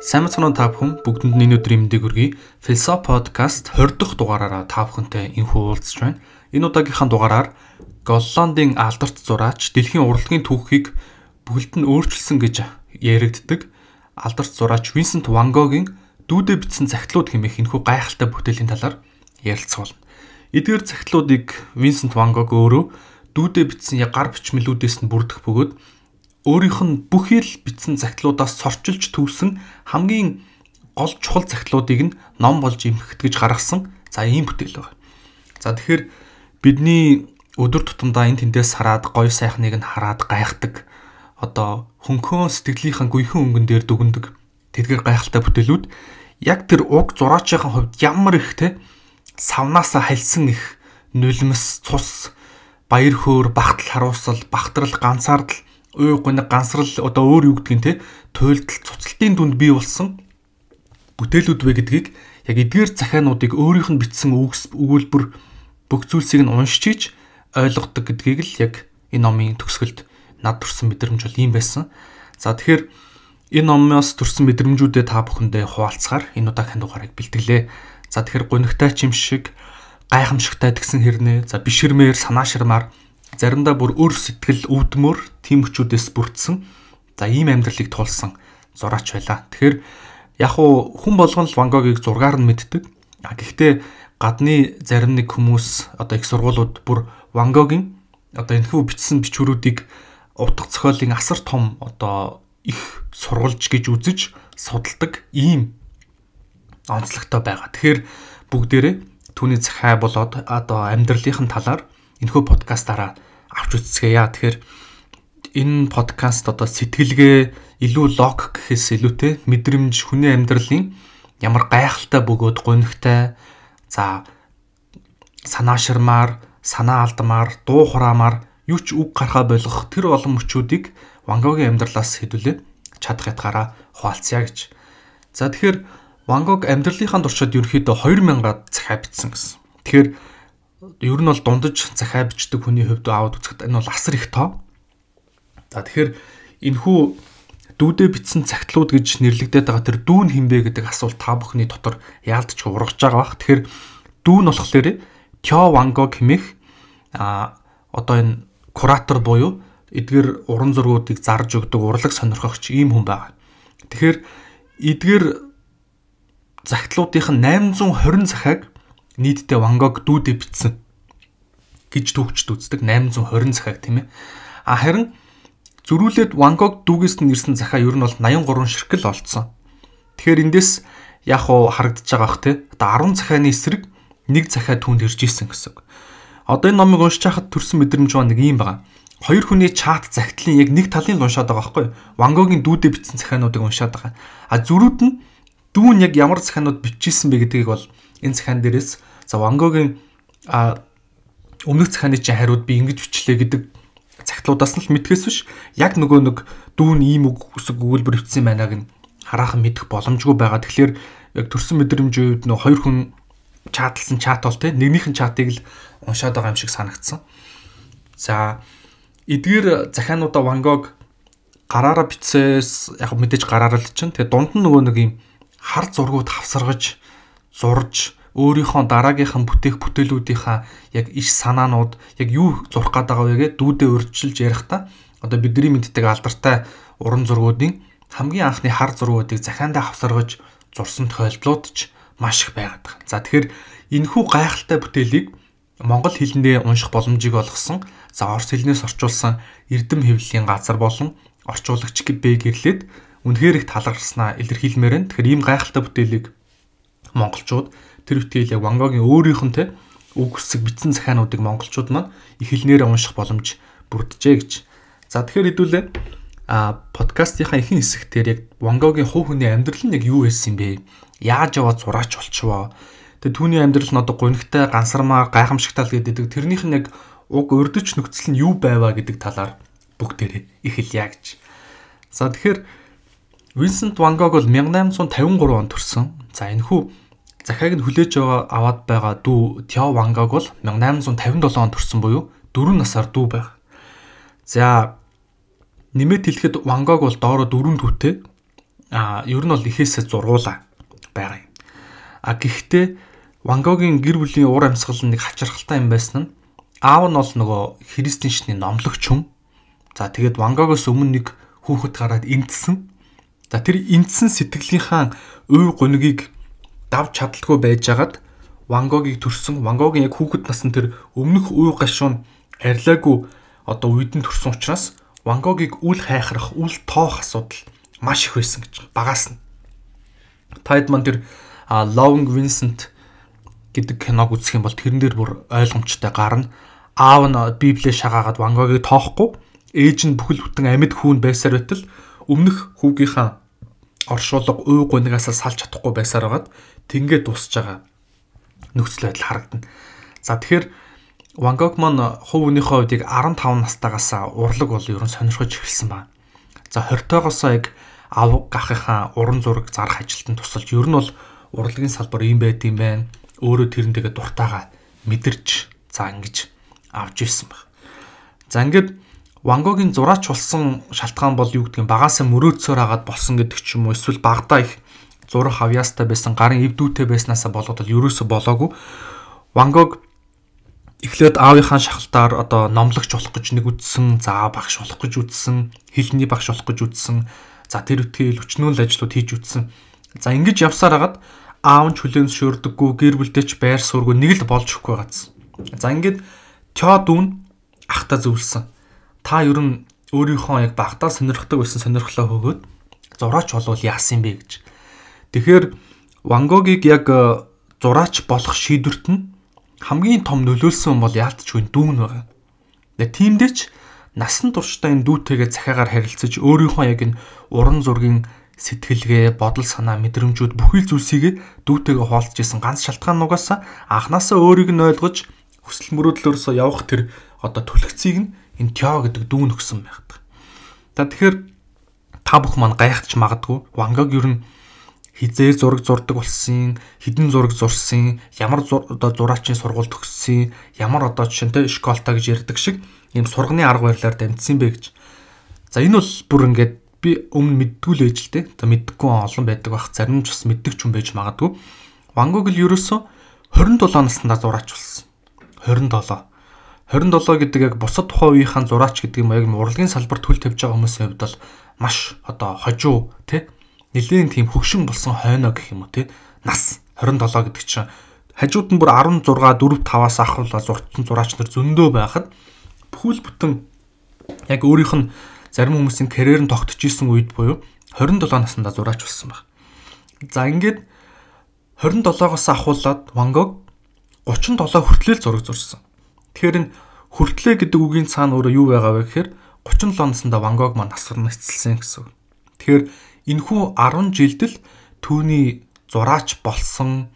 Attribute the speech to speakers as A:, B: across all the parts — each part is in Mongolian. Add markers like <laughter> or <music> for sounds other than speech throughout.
A: Сайн мэцхан та бүхэн бүгдэнд энэ өдрийн мэндийг хүргэе. Philosophy podcast 20 дахь дугаараараа та бүхэнтэй энхүү уулзж байна. Энэ удаагийнхаа дугаараар Голландын алдарт зураач дэлхийн урлагийн түүхийг бүгд нь өөрчилсөн гэж яригддаг алдарт зураач Винсент Ван Гогийн дүүдэ бичсэн цагтлууд хэмээх энэхүү гайхалтай бүтээлийн талаар ярилцгаулна. Эдгээр цагтлуудыг Винсент Ван Гог өөрөө дүүдэ бичсэн яг гар бичмэлүүдээс нь бүрдэх бөгөөд өөрийнх нь бүхэл бичсэн загтлуудаас сорчилж төвсөн хамгийн гол чухал загтлуудыг нь ном болж эмхэт гэж гаргасан за ийм бүтээл байна. За тэгэхээр бидний өдөр тутамдаа энэ тэндээс хараад гоё сайхныг нь хараад гайхдаг одоо хөнхөн сэтгэлийнхэн гүйхэн өнгөн дээр дүгндэг тэдгээр гайхалтай бүтээлүүд яг тэр уг зураачийн хувьд ямар их те савнаасаа хальсан их нулимс цус баяр хөөр багтал харуусал багтрал ганцаардл уу гонг гансрал одоо өөр юу гэдгийг те туйлдал цуцлтын дүнд бий болсон бүтээлүүд вэ гэдгийг яг эдгээр захиануудыг өөрийнх нь бичсэн үгс өгүүлбэр бүх зүйлсийг нь уншиж ойлгодог гэдгийг л яг энэ номын төгсгөлд над төрсэн мэдрэмж бол ийм байсан. За тэгэхээр энэ номоос төрсэн мэдрэмжүүдээ та бүхэндээ хуваалцахаар энэ удаагийн дугаарыг бэлтгэлээ. За тэгэхээр гонигтай чим шиг гайхамшигтай тгсэн хэрнээ за бишэрмээр санаашрмаар заримдаа бүр өр сэтгэл өвдмөр тийм өчүүдээс бүрдсэн за ийм амьдралыг туулсан зураач байла. Тэгэхээр яг уу хүн болгон л Ван Гогийг зургаар нь мэддэг. А гэхдээ гадны зарим нэг хүмүүс одоо их сургуулиуд бүр Ван Гогийн одоо энэхүү бичсэн бичвэрүүдийг утга зохиолын асар том одоо их сурвалж гэж үзэж судалдаг ийм онцлогтой байгаа. Тэгэхээр бүгдээрээ түүний захаа болоод одоо амьдралынхын талаар энэхүү подкастаараа авч үзсгээе. Тэгэхээр энэ подкаст одоо сэтгэлгээ илүү лог гэхээс илүүтэй мэдрэмж хүний амьдралын ямар гайхалтай бөгөөд гонигтай за санаашрмаар, санаа алдмаар, дуу хураамаар юу ч үг гарахаа болгох тэр олон мөчүүдийг Вангогийн амьдралаас хэдүүлээ чадах ятгаараа хуваалцъя гэж. За тэгэхээр Ван Гог амьдралынхаа туршид ерөнхийдөө 2000-аад цахаа битсэн гэсэн. Тэгэхээр ер нь бол дундаж захаа бичдэг хүний хувьд аваад үзэхэд энэ бол асар их тоо. За тэгэхээр энэхүү дүүдэ бичсэн цагтлууд гэж нэрлэгдээд байгаа тэр дүүн хинбэ гэдэг асуулт та бүхний дотор яалтч ургаж байгаа бах. Тэгэхээр дүүн болохоор Тё Ван Гог хэмээх а одоо энэ куратор буюу эдгээр уран зургуудыг зарж өгдөг урлаг сонирхогч ийм хүн байгаа. Тэгэхээр эдгээр загтлуудынх нь 820 захааг нийтдээ Ван Гог дүүдэ бичсэн гэж төгчд үздэг 820 захаг тийм ээ. А харин зөрүүлээд Ван Гог дүүгээс нь ирсэн захаа ер нь бол 83 ширхэл олцсон. Тэгэхээр эндээс яг уу харагдаж байгаа бах те. Одоо 10 захааны эсрэг нэг захаа түнд ирж исэн гэсэн. Одоо энэ номыг уншиж хахад төрсэн мэдрэмж ба нэг юм байна. Хоёр хүний чат загтлын яг нэг талын уншаад байгаа байхгүй юу? Ван Гогийн дүүдэ бичсэн захаануудыг уншаад байгаа. А зөрүүд нь дүүн яг ямар захаанууд бичижсэн бэ гэдгийг бол энэ захаан дээрээс За Вангогийн өмнөх захааны чинь хариуд би ингэж бичлээ гэдэг цагтлуудаас нь л мэдхээс биш яг нөгөө нэг дүүн ийм үг үсэг өгүүлбэр өвцсөн байнаг нь хараахан мэдэх боломжгүй байгаа. Тэгэхээр яг төрсэн мэдрэмжийн үед нөгөө хоёр хүн чатлсан чат бол тийм нэгнийх нь чатыг л уншаад байгаа юм шиг санагдсан. За эдгээр захиануудаа Ван Гог гараараа бичсээс яг мэдээж гараараа л чинь. Тэгээ дунд нь нөгөө нэг юм хар зургууд хавсаргаж зурж өөрийнхөө дараагийнхан бүтээх бүтээлүүдийнхаа яг иш санаанууд яг юу зурх гээд байгаа вэ гэдээ дүүдээ урьдчилж ярихдаа одоо бидний мэддэг алдартай уран зургуудын хамгийн анхны хар зургуудыг захиандаа хавсаргаж зурсан тохиолдлууд ч маш их байгаад байгаа. За тэгэхээр энэхүү гайхалтай бүтээлийг Монгол хэлэндээ унших боломжийг олгосон за орс хэлнээс орчуулсан Эрдэм хэвлэлийн газар болон орчуулагч Б гэрлээд үнэхээр их талархснаа илэрхийлмээрэн. Тэгэхээр ийм гайхалтай бүтээлийг монголчууд тэр үтгэл яг Вангогийн өөрийнх нь те үг хэсэг бичсэн захиануудыг монголчууд маань их хэлнээр унших боломж бүрджээ гэж. За тэгэхээр хэдүүлээ а подкастынхаа ихэнх хэсэгтэр яг Вангогийн хувь хүний амьдрал нь яг юу байсан бэ? Яаж яваад зураач болчихвоо? Тэгээ түүний амьдрал нь одоо гонхтой, гансармаа, гайхамшигтал гэдэг. Тэрнийх нь яг уг урдч нөхцөл нь юу байваа гэдэг талаар бүгдээрээ эхэлье гэж. За тэгэхээр Винсент Ван Гог бол 1853 онд төрсэн. За энэхүү захааг нь хүлээж байгаа аваад байгаа дүү Тяо Вангаг бол 1857 онд төрсэн буюу 4 насаар дүү байг. За нэмэт хэлэхэд Вангаг бол доороо дөрөв дүүтэй. А ер нь бол ихээсээ зургуула байгаа юм. А гэхдээ Вангагийн гэр бүлийн уур амьсгал нь нэг хачирхалтай юм байсан нь аав нь бол нөгөө христийн шний номлогч хүн. За тэгээд Вангагаас өмнө нэг хүүхэд гараад эндсэн. За тэр эндсэн сэтгэлийнхаа уй гонигийг давж чадалгүй байжгаад Вангогийг төрсөн Вангогийн яг хүүхэд насны тэр өмнөх үе гашуун арилаагүй одоо үйдэн төрсөн учраас Вангогийг үл хайхрах, үл тоох асуудал маш их байсан гэж багаас нь. Тайдман тэр Long Vincent гэдэг киног үзэх юм бол тэрэн дээр бүр ойлгомжтой гарна. Аав нь Библийг шагаагаад Вангогийг тоохгүй, ээж нь бүхэл бүтэн амьд хүүн байсаар байтал өмнөх хүүгийнхаа оршуулга уу гунигаас салж чадахгүй байсаар байгаад Тингээ дуусж байгаа нөхцөл байдал харагдана. За тэгэхээр Ван Гог маань хувь өөнийхөө хувьдыг 15 настайгаас урлаг бол ерөн сонирхож эхэлсэн ба. За 20 тоогоос яг авга гахийнхаа уран зураг зарах ажилтанд тусалж ер нь бол урлагийн салбар юм байд юм байна. Өөрөө тэрнтэйгээ дуртайгаа мэдэрч за ингэж авж ирсэн баг. За ингээд Ван Гогийн зураач болсон шалтгаан бол юу гэдгийг багаасаа мөрөөдсөөр хагаад болсон гэдэг ч юм уу эсвэл багадаа их зурх хавьяастай байсан, гарын эвдүүтэй байснаасаа болоод л ерөөсө болоогүй. Ван Гог эхлээд аавынхаа шахалтаар одоо номлогч болох гэж нэг үтсэн, за багш болох гэж үтсэн, хэлний багш болох гэж үтсэн, за тэр үтгэл өчнөөл ажлууд хийж үтсэн. За ингэж явсаар хагаад аав нь хүлээнс шөөрдөггүй, гэр бүлдээ ч байр суургүй нэг л болж өгөхгүй гац. За ингэж Тё дүүн ахта зөвлөсөн. Та ер нь өөрийнхөө яг багтаа сонирхдаг байсан сонирхлоо хөгөөд зураач болвол яасан бэ гэж. Тэгэхээр Ван Гогийг яг э, зураач болох шийдвэрт нь хамгийн том нөлөөлсөн бол яалтчгүй дүүн байгаа. Тэгээ тиймдээ ч насан туршдаа энэ дүүтэйгээ цахиагаар харилцаж өөрийнхөө яг энэ уран зургийн сэтгэлгээ, бодол санаа, мэдрэмжүүд бүхэл зүйлсийг дүүтэйгээ хоолтж исэн ганц шалтгаан нугасаа анханасаа өөрийг нь ойлгож хүсэл мөрөөдлөөрөөсөө явах тэр одоо түлхцийг нь энэ Тё гэдэг дүүн өгсөн байдаг. За тэгэхээр та бүх маань гайхаж магадгүй Ван Гог ер нь хизээр зураг зурдаг болсон, хідэн зураг зурсан, ямар одоо зураачийн сургууль төгссөн, ямар одоо жишээнтэй школта гэж ярьдаг шиг ийм сурганы арга барилаар дамжсан бэ гэж. За энэ бол бүр ингээд би өмнө мэддгүй л ээж л те. За мэддэггүй олон байдаг бах зарим ч бас мэддэг ч юм байж магадгүй. Ван Гог л ерөөсө 27 наснда зураач болсон. 27. 27 гэдэг яг бусад тухайн үеийнхэн зураач гэдэг юм яг урлагийн салбарт хөл тавьж байгаа хүмүүсийн хувьд бол маш одоо хожуу те нэлээд тийм хөвшин болсон хойно гэх юм уу те нас 27 гэдэг чинь хажууд нь бүр 16 4 5-аас ахруулаад зурцсан зураач нар зөндөө байхад бүхэл бүтэн яг өөрийнх нь зарим хүмүүсийн карьер нь тогтч исэн үед буюу 27 наснда зураач болсон баг. За ингээд 27-гоос ахуулаад Ван Гог 37 хүртэл зураг зурсан. Тэгэхээр энэ хүртлээ гэдэг үгийн цаана өөрөө юу байгаа вэ гэхээр 37 наснда Ван Гог маань насвар нэцэлсэн гэсэн үг. Тэгэхээр Энэхүү 10 жилд л түүний зураач болсон,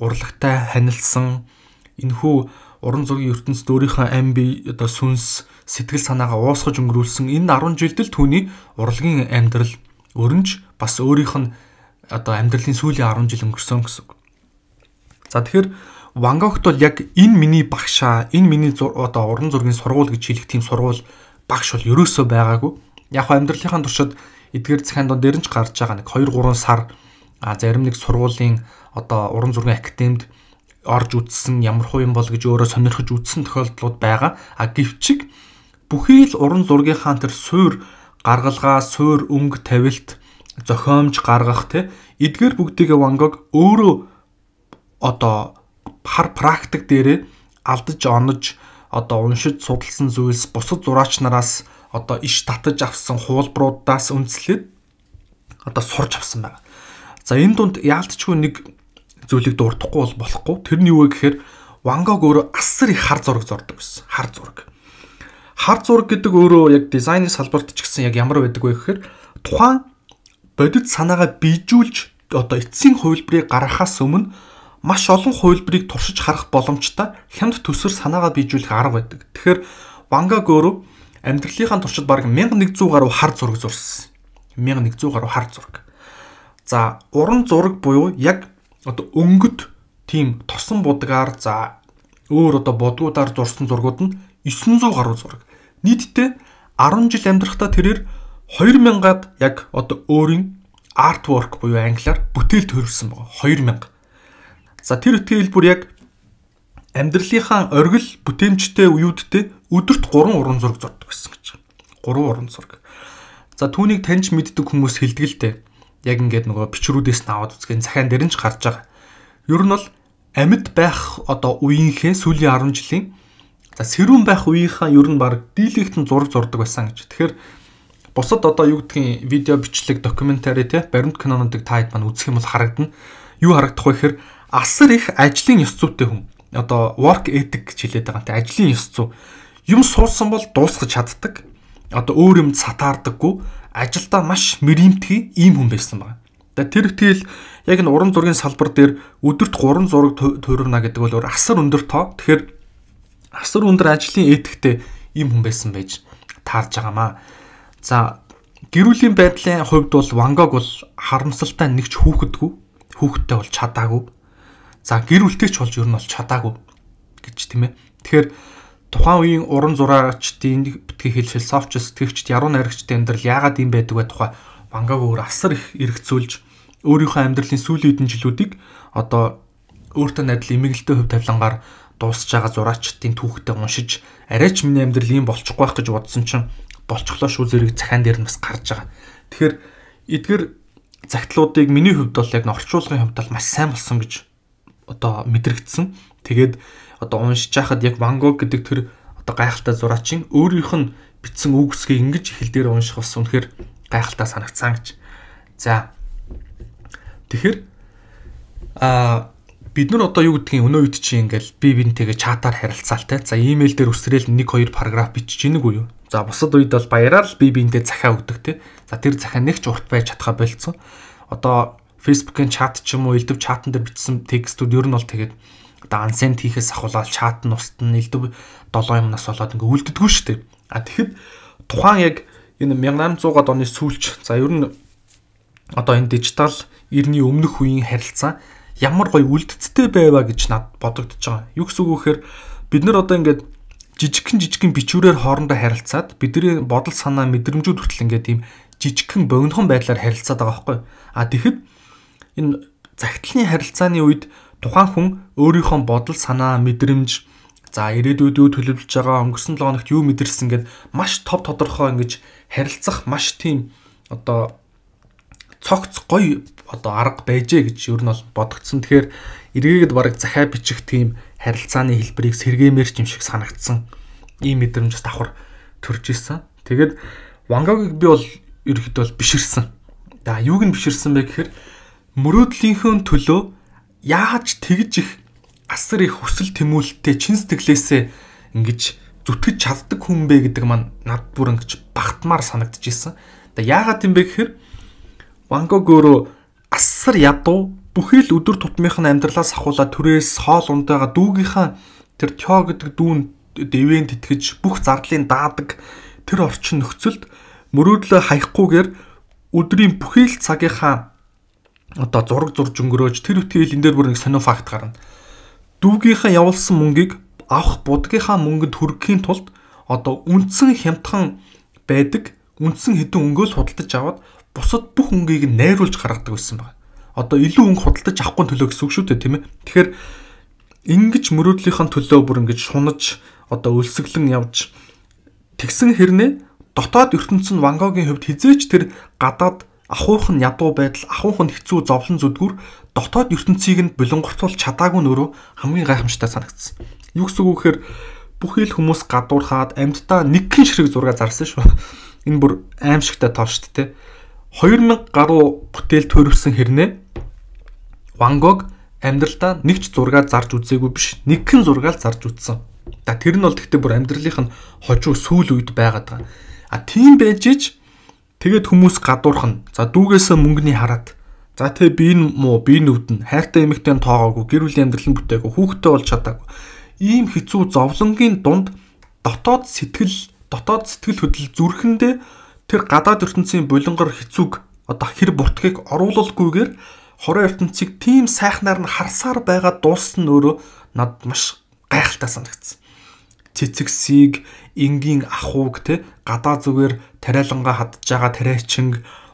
A: урлагтай ханилсан энэхүү уран зургийн ертөнцид өөрийнхөө амби одоо сүнс сэтгэл санаагаа уусгаж өнгөрүүлсэн энэ 10 жилд л түүний урлагийн амьдрал өрнж бас өөрийнх нь одоо амьдралын сүүлийн 10 жил өнгөрсөн гэсэн үг. За тэгэхээр Ван Гогт бол яг энэ миний багшаа, энэ миний одоо уран зургийн сургууль гэж хэлэх тийм сургууль багш бол ерөөсөө байгаагүй. Яг амьдралынхаа туршид эдгээр захын донд дэрэнж гарч байгаа нэг 2 3 сар зарим нэг сургуулийн одоо уран зургийн академид орж үтсэн ямар хувийн бол гэж өөрөө сонирхож үтсэн тохиолдлууд байгаа. А гэвч бүхий л уран зургийнхаа тэр суур гаргалгаа, суур өнгө тавилт, зохиомж гаргах те эдгээр бүгдийг Ван Гог өөрөө одоо хар практик дээрээ алдаж онож одоо уншиж судалсан зүйлс бусад зураач нараас одоо иш татаж авсан хуулбаруудаас үндэслээд одоо сурч авсан байна. За энэ дунд яалтчгүй нэг зүйлийг дуурдахгүй бол болохгүй. Тэр нь юу вэ гэхээр Ван Гог өөрөө асар их хар зураг зордог байсан. Хар зураг. Хар зураг гэдэг өөрөө яг дизайны салбарт ч гэсэн яг ямар байдаг вэ гэхээр тухайн бодит санаагаа bijүүлж одоо эцсийн хувилбарыг гаргахаас өмнө маш олон хувилбарыг туршиж харах боломжтой хямд төсөр санаагаа bijүүлэх арга байдаг. Тэгэхээр Ван Гог өөрөө Амьдралынхаа туршид бараг 1100 гаруй хар зураг зурсан. 1100 гаруй хар зураг. За, уран зураг буюу яг одоо өнгөт тийм тосон будгаар за өөр одоо бодгуудаар зурсан зургууд нь 900 гаруй зураг. Нийтдээ 10 жил амьдрахтаа тэрээр 2000-ад яг одоо өөрийн artwork буюу англиар бүтээл төрүүлсэн байгаа. 2000. За тэр бүтээл бүр яг амьдралынхаа оргил бүтээмжтэй үеүдтэй өдөрт 3 уран зураг зурдаг гэсэн гэж байна. 3 уран зураг. За түүнийг таньж мэддэг хүмүүс хэлдэгэлтэй. Яг ингээд нөгөө бичрүүдээс нь аваад үзгэн захаан дээр нь ч гарч байгаа. Ер нь бол амьд байх одоо үеийнхээ сүүлийн 10 жилийн за сэрүүн байх үеийнхаа ер нь баг дийлэгтэн зураг зурдаг байсан гэж. Тэгэхээр бусад одоо юу гэдгийг видео бичлэг, докюментари те баримт кинонуудыг та хэд маань үзэх юм бол харагдана. Юу харагдах вэ гэхээр асар их ажлын ёс зүйтэй хүн одоо work ethic гэж хэлээд байгаа нэ ажлын ёс зүй юм суулсан бол дуусгаж чаддаг одоо өөр юм сатаардаггүй ажилдаа маш мөрөмтгий ийм хүн байсан байна. Тэгээ тэр ихтэйл яг энэ уран зургийн салбар дээр өдөрт 3 зураг туурна гэдэг бол өөр асар өндөр тоо. Тэгэхээр асар өндөр ажлын этиктэй ийм хүн байсан байж таарж байгаамаа. За гэрүүлийн байдлын хувьд бол Ван Гог бол харамсалтай нэгч хүүхэдгүй хүүхэдтэй бол чадаагүй За гэр бүлтэйч болж ер нь бол чадаагүй гэж тийм ээ. Тэгэхээр тухайн үеийн уран зураачдын битгий хэл философч, сэтгэгчд, яруу найрагчдын амьдрал яагаад юм байдаг вэ тухай мангааг өөр асар их эргцүүлж өөрийнхөө амьдралын сүүлийн хэдэн жилүүдийг одоо өөртөө адил эмгэлтэй хөв тавилангаар дуусж байгаа зураачдын түүхтээ уншиж арай ч миний амьдрал ийм болчихгүй байх гэж бодсон чинь болчихлоо шүү зэрэг цахиан дээр нь бас гарч байгаа. Тэгэхээр эдгээр загтлуудыг миний хувьд бол яг норчуулгын хувьд бол маш сайн болсон гэж одоо мэдрэгдсэн. Тэгээд одоо уншиж байхад яг Ван Гог гэдэг тэр одоо гайхалтай зураачин өөрийнх нь бичсэн үг үсгийг ингэж ихэл дээр унших бас үнэхээр гайхалтай санагцсан гэж. За. Тэгэхээр а бид нар одоо юу гэдгийг өнөө үед чи ингээл би бинтэйгээ чатаар харилцаалтай. За имэйл дээр үсрээл 1 2 параграф бичиж гинэг үү? За бусад үед бол баяраар л би бинтэй захиа өгдөг те. За тэр захиа нэг ч урт байж чадхаа болцсон. Одоо Facebook-ийн чат ч юм уу элдв чатан дээр бичсэн текстүүд ер нь бол тэгээд одоо ансент хийхээс ахуулаад чат нь устд нь элдв 7 юмнаас болоод ингээ үлддэггүй шүү дээ. А тэгэхэд тухайн яг энэ 1800-аад оны сүүлч за ер нь одоо энэ дижитал ирний өмнөх үеийн харилцаа ямар гоё үлдцтэй байваа гэж над бодогдож байгаа. Юу гэсэн үг вэ гэхээр бид нар одоо ингээд жижигхэн жижигхэн бичвэрээр хоорондоо харилцаад бидний бодол санаа мэдрэмжүүд хүртэл ингээд тийм жижигхэн богинохон байдлаар харилцаад байгаа байхгүй. А тэгэхэд энэ загтлын харилцааны үед тухайн хүн өөрийнхөө бодол санаа мэдрэмж за ирээдүйд юу төлөвлөж байгаа өнгөрсөн 7 хоногт юу мэдэрсэн гэд маш топ тодорхой ингэж харилцах маш тийм одоо цогц гоё одоо арга байжээ гэж ер нь бол бодогдсон. Тэгэхээр эргээгээд бараг захаа бичих тийм харилцааны хэлбэрийг сэргээмэрч юм шиг санагдсан. Ийм мэдрэмж давхар төрж исэн. Тэгээд Вангогийг би бол ерөөхдөө биширсэн. За юуг нь биширсэн бэ гэхээр мөрөөдлийнхөө төлөө яаж тэгж их асар их хүсэл тэмүүлэлтэй чин сэтгэлээсээ ингэж зүтгэж чаддаг хүн бэ гэдэг маань над бүр ингэж багтмаар санагдчихсэн. Тэгээ яагаад юм бэ гэхээр Ван Гог өөрөө асар ядуу бүхий л өдөр тутмынх нь амьдралаас ахуулаад төрөөс хоол унтайгаа дүүгийнхаа тэр тё гэдэг дүүн дэвэн тэтгэж бүх зардлын даадаг тэр орчин нөхцөлд мөрөөдлөө хаяхгүйгээр өдрийн бүхий л цагийнхаа одоо зураг зурж өнгөрөөж тэр үтгэл энэ дээр бүр нэг сонир факт гарна. Дүүгийнхаа явуулсан мөнгийг авах будгийнхаа мөнгөнд хүргэхийн тулд одоо үндсэн хямдхан байдаг үндсэн хэдэн өнгөөс худалдаж аваад бусад бүх өнгийг нь найруулж гаргадаг байсан байна. Одоо илүү өнгө худалдаж авахгүй төлөө гэсэн үг шүү дээ тийм ээ. Тэгэхээр ингэж мөрөөдлийнхаа төлөө бүр ингэж шунаж одоо өлсөглөн явж тэгсэн хэрнээ дотоод ертөнцийн Ван Гогийн хувьд хизээч тэр гадаад ахуйх нь ядуу байдал, ахуйх нь хэцүү зовлон зүдгүүр дотоод ертөнцийг нь булонгортуул чадаагүй нь өөрөө хамгийн гайхамшигтай санагдсан. Юу гэсэн үг вэхээр бүх ил хүмүүс гадуурхаад амьдтаа нэг гин ширэг зураг зарсан шүү. Энэ бүр аимшигтай тоол шүү дээ. 2000 гаруй бүтээл төрөвсөн хэрнээ Ван Гог амьдралдаа нэг ч зураг зарж үзээгүй биш. Нэг гин зураг л зарж үзсэн. За тэр нь бол тэгтээ бүр амьдралынх нь хожуу сүүл үед байгаад байгаа. А тийм байж ич Тэгээд хүмүүс гадуурхна. За дүүгээсээ мөнгөний хараад за тэгээ би энэ муу би нүдэн хайртай эмэгтэй тоогоогүй гэр бүлийн амьдрал нь бүтээгүй хүүхдтэй болж чадаагүй. Ийм хэцүү зовлонгийн дунд дотоод сэтгэл дотоод сэтгэл хөдлөл зүрхэндээ тэр гадаад ертөнцийн булингор хэцүүг одоо хэр буртгийг оруулалгүйгээр хорон ертөнцийг тийм сайхнаар нь харсаар байгаа дууссан нь өөрөө надад маш гайхалтай санагдсан цэцэгсийг энгийн ахууг те гадаа зүгээр тариалангаа хадж байгаа тариачин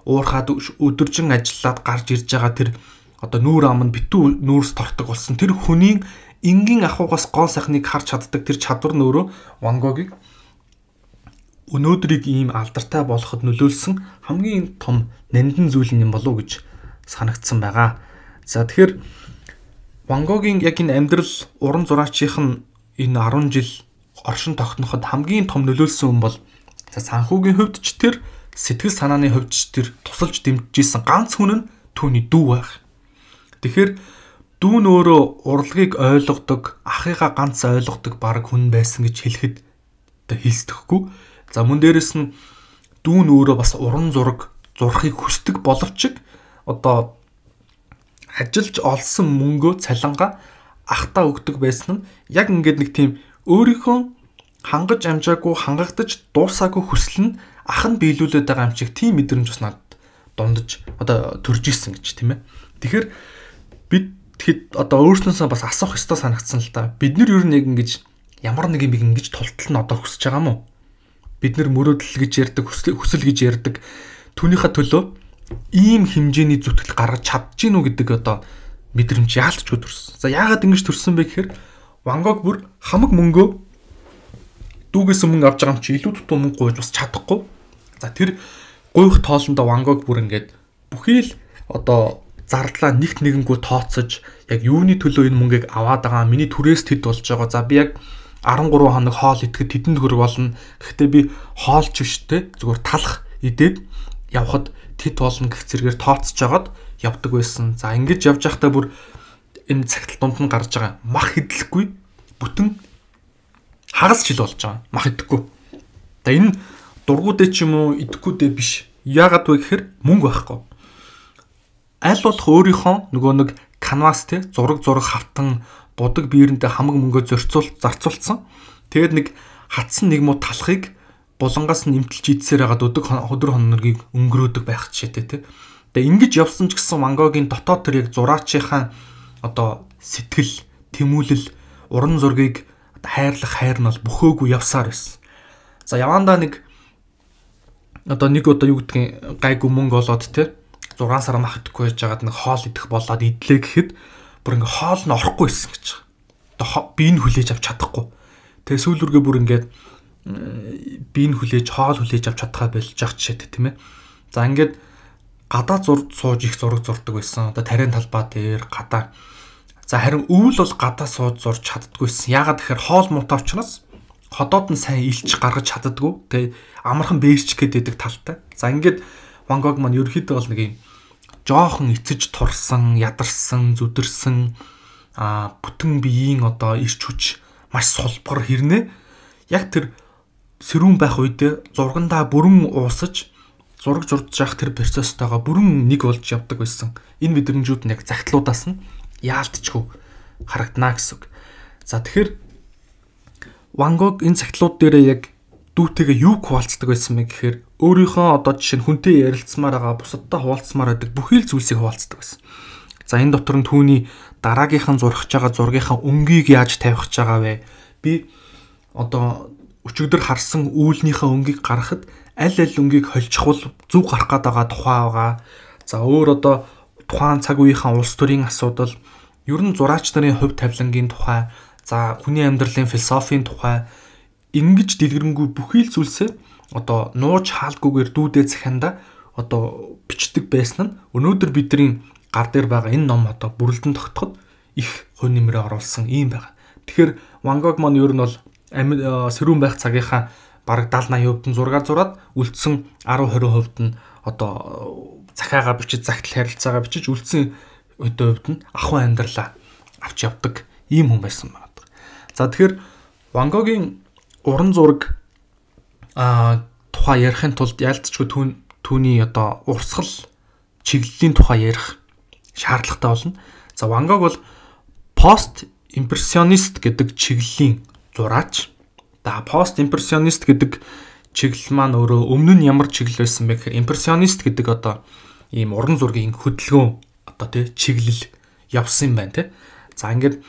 A: уурхаад өдөржин ажиллаад гарч ирж байгаа тэр одоо нүүр ам нь битүү нүүрс тортог болсон тэр хүний энгийн ахуугаас гол сайхныг харж чаддаг тэр чадвар нөөрөө Вангогийг өнөөдрийг ийм алдартай болоход нөлөөлсөн хамгийн том нандин зүйл нь юм болов уу гэж санагдсан байгаа. За тэгэхээр Вангогийн яг энэ амьдрал уран зураачийн энэ 10 жил оршин тогтноход хамгийн том нөлөөлсөн хүн бол санхүүгийн хувьд ч тэр сэтгэл санааны хувьд ч тэр тусалж дэмжижсэн ганц хүн нь түүний дүү байх. Тэгэхээр дүү нь өөрөө урлагийг ойлгодог, ахыгаа ганц ойлгодог баг хүн байсан гэж хэлэхэд хэлсдэхгүй. За мөн дээрэс нь дүү нь өөрөө бас уран зураг зурхийг хүсдэг боловч одоо ажиллаж олсон мөнгөө цалингаа ахтаа өгдөг байсан нь яг ингээд нэг тийм өөрийнхөө хангаж амжаагүй хангагдаж дуусаагүй хүсэл нь ах нь биелүүлээд байгаа юм шиг тийм мэдрэмж бас надад дундаж одоо төрж ирсэн гэж тийм ээ. Тэгэхээр бид тэгэхэд одоо өөрснөөсөө бас асуух ёстой санагдсан л да. Бид нэр юу нэг ингэж ямар нэг юм ингэж тултал нь одоо хүсэж байгаа мó. Бид нэр мөрөөдөл гэж ярьдаг, хүсэл гэж ярьдаг түүнийхээ төлөө ийм хэмжээний зүтгэл гаргаж чадж гинүү гэдэг одоо мэдрэмж яалтч төрсөн. За яагаад ингэж төрсөн бэ гэхээр Ван Гог бүр хамаг мөнгөө дүүгээс өмнө авч байгаа юм чи илүү дутуу мөнгө гуйж бас чадахгүй. За тэр гуйх тоолондоо Ван Гог бүр ингээд бүхий л одоо зардлаа нэгт нэгэнгүү тооцож яг юуны төлөө энэ мөнгийг аваад байгаа миний түрээс тэд болж байгаа. За би яг 13 хоног хоол идэхэд тэдэнд хөр болно. Гэхдээ би хоолч биштэй зүгээр талах идээд явхад тэт болно гэх зэргээр тооцож жагаад явдаг байсан. За ингэж явж байхдаа бүр энэ цагт дунд нь гарч байгаа мах хэдлэхгүй бүтэн хагас жил болж байгаа. Мах идэхгүй. За энэ дургуудэ ч юм уу идэхгүйдээ биш. Яагаад вэ гэхээр мөнгө байхгүй. Аль болох өөрийнхөө нөгөө нэг канвас те зураг зураг хавтан будаг биерэндээ хамаг мөнгөө зорцуул зарцуулсан. Тэгээд нэг хатсан нэг муу талхыг булангаас нэмтэлж идсээр хагаад өдөг өдөр хоногийг өнгөрөөдөг байх жишээтэй те. Тэгээ ингэж явсан ч гэсэн Мангогийн дотоод тэр яг зураачийнхаа одоо сэтгэл, тэмүүлэл, уран зургийг хайрлах хайр нь бол бөхөөгүй явсаар байсан. За явандаа нэг одоо нэг одоо юу гэдгийг гайгүй мөнгө олоод те 6 сар махдаггүй байж байгаад нэг хоол идэх болоод идлээ гэхэд бүр ингээ хоол нь орохгүй исэн гэж байгаа. Одоо би энэ хүлээж авч чадахгүй. Тэгээ сүүлүргээ бүр ингээд би энэ хүлээж хоол хүлээж авч чадхаа болж байгаа жишээтэй тийм ээ. За ингээд гадаа зурд сууж их зураг зурдаг байсан. Одоо тарийн талбай дээр гадаа За харин өвөл бол гадаа сууд зурж чаддгүйсэн. Яагаад гэхээр хоол муутай учраас ходоод нь сайн илч гаргаж чаддгүй. Тэ амархан бээрч гэдэг талтай. За ингээд Ван Гог маань ерөөхдөө бол нэг юм жоохон эцэж турсан, ядарсан, зүдэрсэн а бүтэн биеийн одоо ирч хүч маш сулбгар хэрнээ яг тэр сэрүүн байх үед зургандаа бүрэн уусаж зураг зурж явах тэр процесстойгоо бүрэн нэг болж явдаг байсан. Энэ мэдрэмжүүд нь яг загтлуудаас нь яалтчгүй харагданаа гэсэн үг. За тэгэхээр Ван Гог энэ цагтлууд дээрээ яг дүүтэйгээ юу хуваалцдаг байсан мэ гэхээр өөрийнхөө одоо жишээ нь хүнтэй ярилцмаар байгаа бусадтай хуваалцмаар байдаг бүхий л зүйлсийг хуваалцдаг байсан. За энэ дотор нь түүний дараагийнхан зурхаж байгаа зургийнхаа өнгийг яаж тавих гэж байгаа вэ? Би одоо өчигдөр харсан үүлнийхээ өнгийг гаргахад аль аль өнгийг холчихвол зүг гарах гээд байгаа тухай байгаа. За өөр одоо тухайн цаг үеийнхэн улс төрийн асуудал Ер нь зураач нарын хувь тавилангийн тухай, за хүний амьдралын философийн тухай ингэж дэлгэрэнгүй бүхий л зүйлсээ одоо нууж хаалгүйгээр дүүдээ захианда одоо бичдэг байсан нь өнөөдөр бидний гар дээр байгаа энэ ном одоо бүрэлдэн тогтоход их хувь нэмрээ оруулсан юм байна. Тэгэхээр Ван Гог маань ер нь бол э, сэрүүн байх цагийнхаа бараг 70 80% нь зураг зураад үлдсэн 10 20% нь одоо э, захиагаа бичиж загтал харилцаагаа бичиж үлдсэн өдөө өвд нь ахуй амьдралаа авч явдаг ийм хүн байсан байна. За тэгэхээр Ван Гогийн уран зураг а тухай ярихын тулд ялцчгүй түүн түүний одоо урсгал чиглэлийн тухай ярих шаардлагатай болно. За Ван Гог бол пост импрессионист гэдэг чиглэлийн зураач. За пост импрессионист гэдэг чиглэл маань өөрөө өмнө нь ямар чиглэл байсан бэ гэхээр импрессионист гэдэг одоо ийм уран зургийн хөдөлгөөн одоо тий чиглэл явсан юм байна тий. За ингээд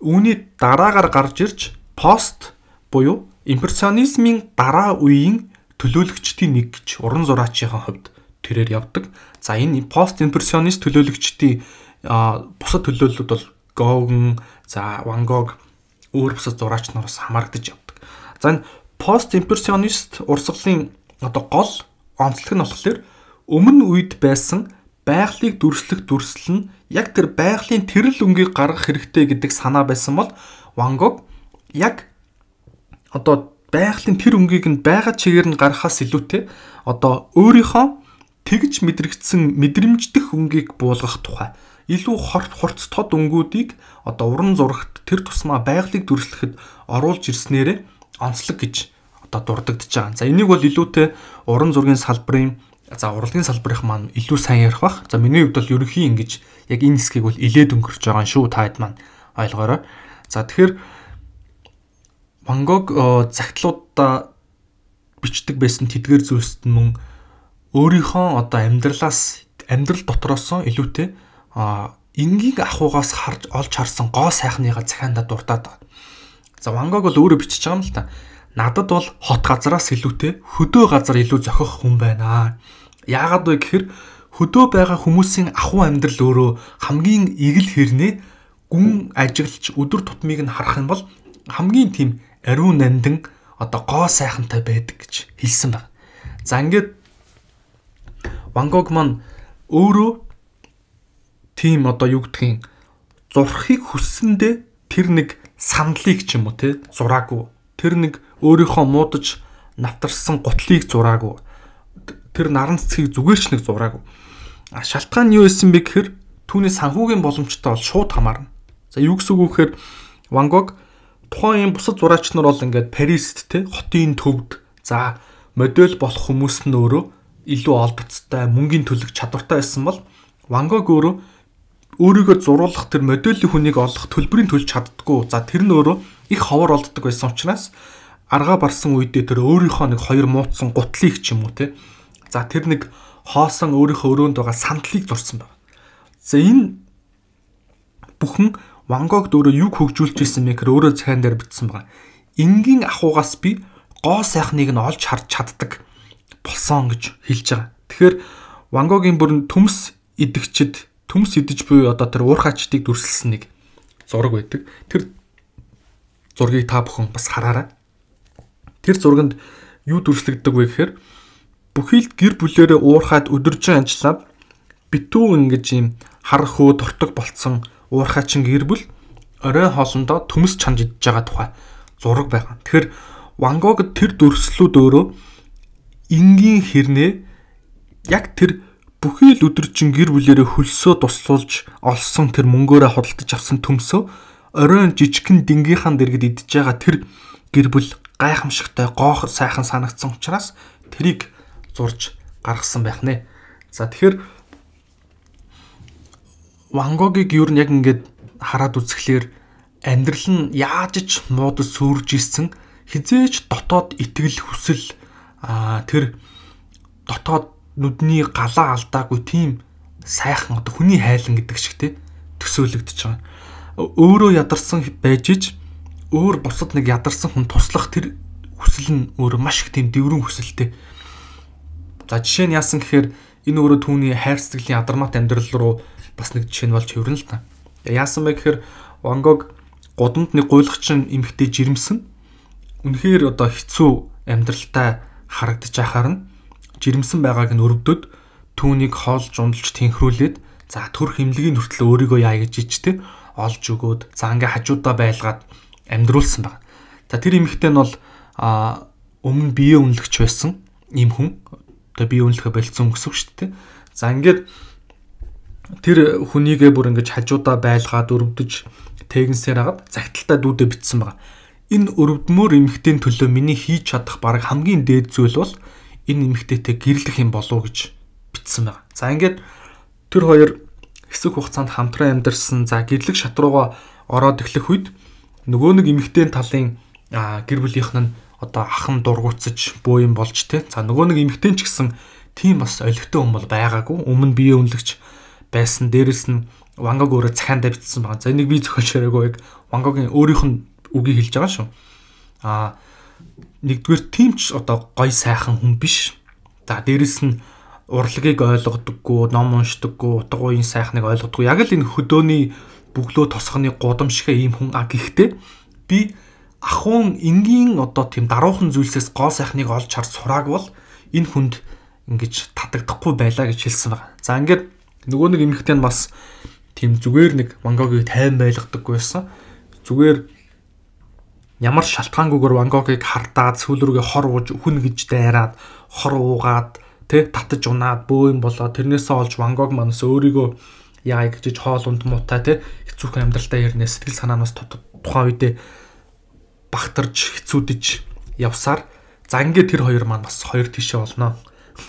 A: үүний дараагаар гарч ирж пост буюу имперсионизмын дараа үеийн төлөөлөгчдийн нэг гэж уран зураачийн хувьд тэрээр явдаг. За энэ пост имперсионист төлөөлөгчдийн бусад төлөөллүүд бол Гоген, за Ван Гог өөр бусад зураач нараас хамаардаг явдаг. За энэ пост имперсионист урсгалын одоо гол онцлог нь болохоор өмнө үед байсан байгалыг дүрслэх дүрслэл нь яг тэр байгалийн тэрл өнгийг гаргах хэрэгтэй гэдэг санаа байсан бол Ван Гог яг одоо байгалийн тэр өнгийг нь байгаль чигээр нь гаргахаас илүүтэй одоо өөрийнхөө тэгж мэдрэгдсэн мэдрэмждэх өнгийг буулгах тухай илүү хорт хурц тод өнгүүдийг одоо уран зурагт тэр тусмаа байгалыг дүрслэхэд оруулж ирснээрээ онцлог гэж одоо дурддаж байгаа. За энийг бол илүүтэй уран зургийн салбарын за урлагийн салбарын маань илүү сайн ярих бах. За миний хувьд бол ерөнхийн ингэж яг энэ хэсгийг бол илээд өнгөрч байгаа шүү таад маань ойлгоорой. За тэгэхээр Ван Гог э, загтлуудаа бичдэг байсан тэдгээр зүйлсд мөн өөрийнхөө одоо амьдралаас амьдрал дотроос илүүтэй энгийн ахугаас харж олж харсан гоо сайхныгаа захиандаа дуртаад байна. За Ван Гог бол өөрөө бичиж байгаа юм л та. Надад бол хот газараас илүүтэй хөдөө газар илүү зохих хүн байна. Яагаад вэ гэхээр хөдөө байгаа хүмүүсийн ахуй амьдрал өөрөө хамгийн игэл хэрнээ гүн ажиглж өдөр тутмыг нь харах юм бол хамгийн тийм ариун нандин одоо гоо сайхантай байдаг гэж хэлсэн байна. За ингээд Ван Гог маань өөрөө тийм одоо юу гэдгийг зурхыг хүссэндээ тэр нэг сандлыг ч юм уу те зураагүй тэр нэг өөрийнхөө муудаж навтарсан гутлыг зураагүй тэр наран цэцгийг зүгээр ч нэг зураагүй. А шалтгаан нь юу байсан бэ гэхээр түүний санхүүгийн боломжтой бол шууд хамаарна. За юу гэсэн үг вэ гэхээр Ван Гог тухайн юм бусад зураач нар бол ингээд Парист те хотын төвд за модель болох хүмүүс нь өөрөө илүү олдоцтой мөнгөний төлөх чадвартай байсан бол Ван Гог өөрөө өөрийгөө зуруулах тэр модельийн хүнийг олох төлбөрийн төлж чаддггүй. За тэр нь өөрөө их ховор олддог байсан учраас аргаа барсан үедээ тэр өөрийнхөө нэг хоёр муутсан гутлыг ч юм уу те За тэр нэг хоосон өөрийнхөө өрөөнд байгаа сандлыг зурсан байна. За энэ бүхэн Ван Гог өөрөө юг хөгжүүлж ирсэн мээр өөрөө цаан дээр бичсэн байгаа. Энгийн ахугаас би гоо сайхныг нь олж харж чаддаг болсон гэж хэлж байгаа. Тэгэхээр Ван Гогийн бүрэн төмс идэгчд төмс идэж буй одоо тэр уурхаачдыг дүрсэлсэн нэг зураг байдаг. Тэр зургийг та бүхэн бас хараарай. Тэр зурганд юу дүрслэгдэг вэ гэхээр Бүхий л гэр бүлээрээ уурхаад өдөржин ажиллаад битүү ингэж юм хар хөө дуртаг болцсон уурхаачин гэр бүл орой хоолндоо төмс чанж идж байгаа тухай зураг байгаа. Тэгэхээр Ван Гогд тэр дөрслүүд өөрөө энгийн хэрнээ яг тэр бүхий л өдөржин гэр бүлээрээ хөлсөө туслуулж олсон тэр мөнгөөрөө худалдаж авсан төмсөө оройн жижигхэн дингийнхан дэргэд идж байгаа тэр гэр бүл гайхамшигтай гоох сайхан санагдсан учраас тэрийг зурж гаргасан байх нэ. За тэгэхээр Ван Гогийг юу нэг ингээд хараад үзэхлээр амьдрал нь яаж ч мууд сүрж ирсэн хизээч дотоод итгэл хүсэл аа тэр дотоод нүдний галаа алдаагүй тийм сайхан одоо хүний хайлан гэдэг шиг те төсөөлөгдөж байгаа. Өөрөө ядарсан байж ич өөр бусад нэг ядарсан хүн туслах тэр хүсэл нь өөрөө маш их тийм дэврэн хүсэлтэй. Тэ За жишээ нь яасан гэхээр энэ өөрөө түүний хайр сэтгэлийн адармат амьдрал руу бас нэг жишээ нь болж хувирна л та. Яасан бэ гэхээр Ван Гог гудамд нэг гуйлгачин эмэгтэй жирэмсэн. Үнэхээр одоо хэцүү амьдралтай харагдаж ахаар нь жирэмсэн байгааг нь өрөвдөд түүнийг хоолж ундалж тэнхрүүлээд за төр химлэгийн хүртэл өөрийгөө яа гэж ичтэй олж өгөөд за ингээ хажуудаа байлгаад амьдруулсан байна. За тэр эмэгтэй нь бол өмнө бие үнэлгч байсан ийм хүн Тэгээ бие үнэлгээ болцсон гэсэн үг шүү дээ. За ингээд тэр хүнийгээ бүр ингэж хажуудаа байлгаад өрөвдөж тэгэнсээр агаад загталтаа дүүдэ битсэн байгаа. Энэ өрөвдмөр эмхтэн төлөө миний хийж чадах бараг хамгийн дээд зүйл бол энэ эмхтэйтэй гэрлэх юм болов гэж битсэн байгаа. За ингээд тэр хоёр хэсэг хугацаанд хамтран амьдэрсэн. За гэрлэх шат руугаа ороод эхлэх үед нөгөө нэг эмхтэн талын гэр бүлийнх нь одоо ахын дургуутсаж бөөйн болж тэ. За нөгөө нэг эмгтэн ч гэсэн тийм бас олигтой хүмүүс байгаагүй. Өмнө бие үнэлэгч байсан. Дээрэс нь Вангог өөрөө цахианда бичсэн байгаа. За энийг би зохиолч яриагүй яг Вангогийн өөрийнх нь үгийг хэлж байгаа шүү. Аа нэгдүгээр тийм ч одоо гой сайхан хүн биш. За дээрэс нь урлагийг ойлгодоггүй, ном уншдаггүй, утга уян сайхныг ойлгодоггүй. Яг л энэ хөдөөний бөглөө тосхны гудамшигтай ийм хүн а гэхдээ би ахуун энгийн одоо тийм даруухан зүйлсээс гол сайхныг олж хар сурааг бол энэ хүнд ингэж татагдахгүй байлаа гэж хэлсэн байна. За ингээд нөгөө нэг эмэгтэй нь бас тийм зүгээр нэг Вангогийг тайван байлгадаггүй байсан. Зүгээр ямар шалтгаангүйгээр Вангогийг хардаад сүүл рүүгээ хор ууж хүн гэж дайраад хор уугаад тэ татж унаад бөөм болоо тэрнээсээ олж Вангог манас өөрийгөө яа гэж хоол унд муутай тэ хэцүүхэн амьдралдаа ирнэ сэтгэл санаанаас тухайн үедээ багтарж хэцүүдэж явсаар за ингээд тэр хоёр маань бас хоёр тишээ болно.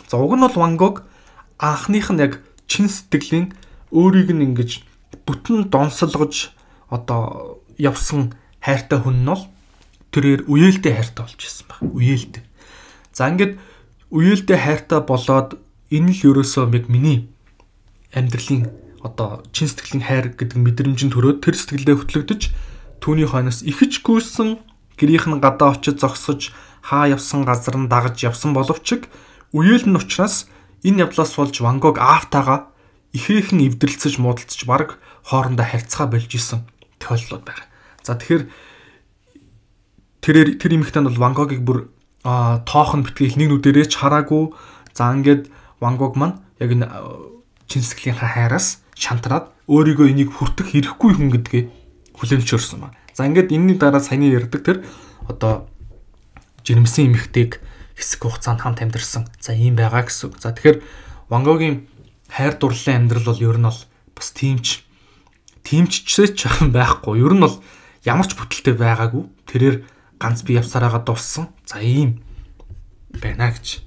A: За уг нь бол Ван Гог анхных нь яг чин сэтгэлийн өөрийг нь ингэж бүтэн донсолгож одоо явсан хайртай хүн нь бол тэрээр үеэлдэ хайртай болж ирсэн баг. Үеэлдэ. За ингээд үеэлдэ хайртай болоод энэ л ерөөсөө яг миний амьдралын одоо чин сэтгэлийн хайр гэдэг мэдрэмж нь төрөөд тэр сэтгэлдээ хөтлөгдөж түүний хойноос ихэж гүйсэн гэрийнх нь гадаа очиж зогсож хаа явсан газар нь дагаж явсан боловч үеэл нь учраас энэ явдлаас болж Ван Гог Автага ихээхэн эвдрэлцэж муудалцж баг хоорондоо харьцаа болж исэн тохиолдлууд байна. За тэгэхээр тэрээр тэр эмэгтэй нь бол Ван Гогийг бүр тоохон битгий эхний нүдэрээ ч хараагүй. За ингээд Ван Гог маань яг энэ чинсэглийнхаа хайраас шантраад өөрийгөө энийг хүртэх хэрэггүй хүн гэдгээ хүлэмж өрсөн маань. За ингээд энэний дараа саяны ярддаг тэр одоо жирэмсэн эмэгтэйг хэсэг хугацаанд хамт амьдэрсэн. За ийм байгаа гэсэн. За тэгэхээр Ван Гогийн хайр дурлалын амьдрал бол ер нь бол бас тимч тимччээч чахан <laughs> байхгүй. Ер нь бол ямар ч бүтэлтэй байгаагүй. Тэрээр ганц би явсараагаа дууссан. За ийм байна гэж.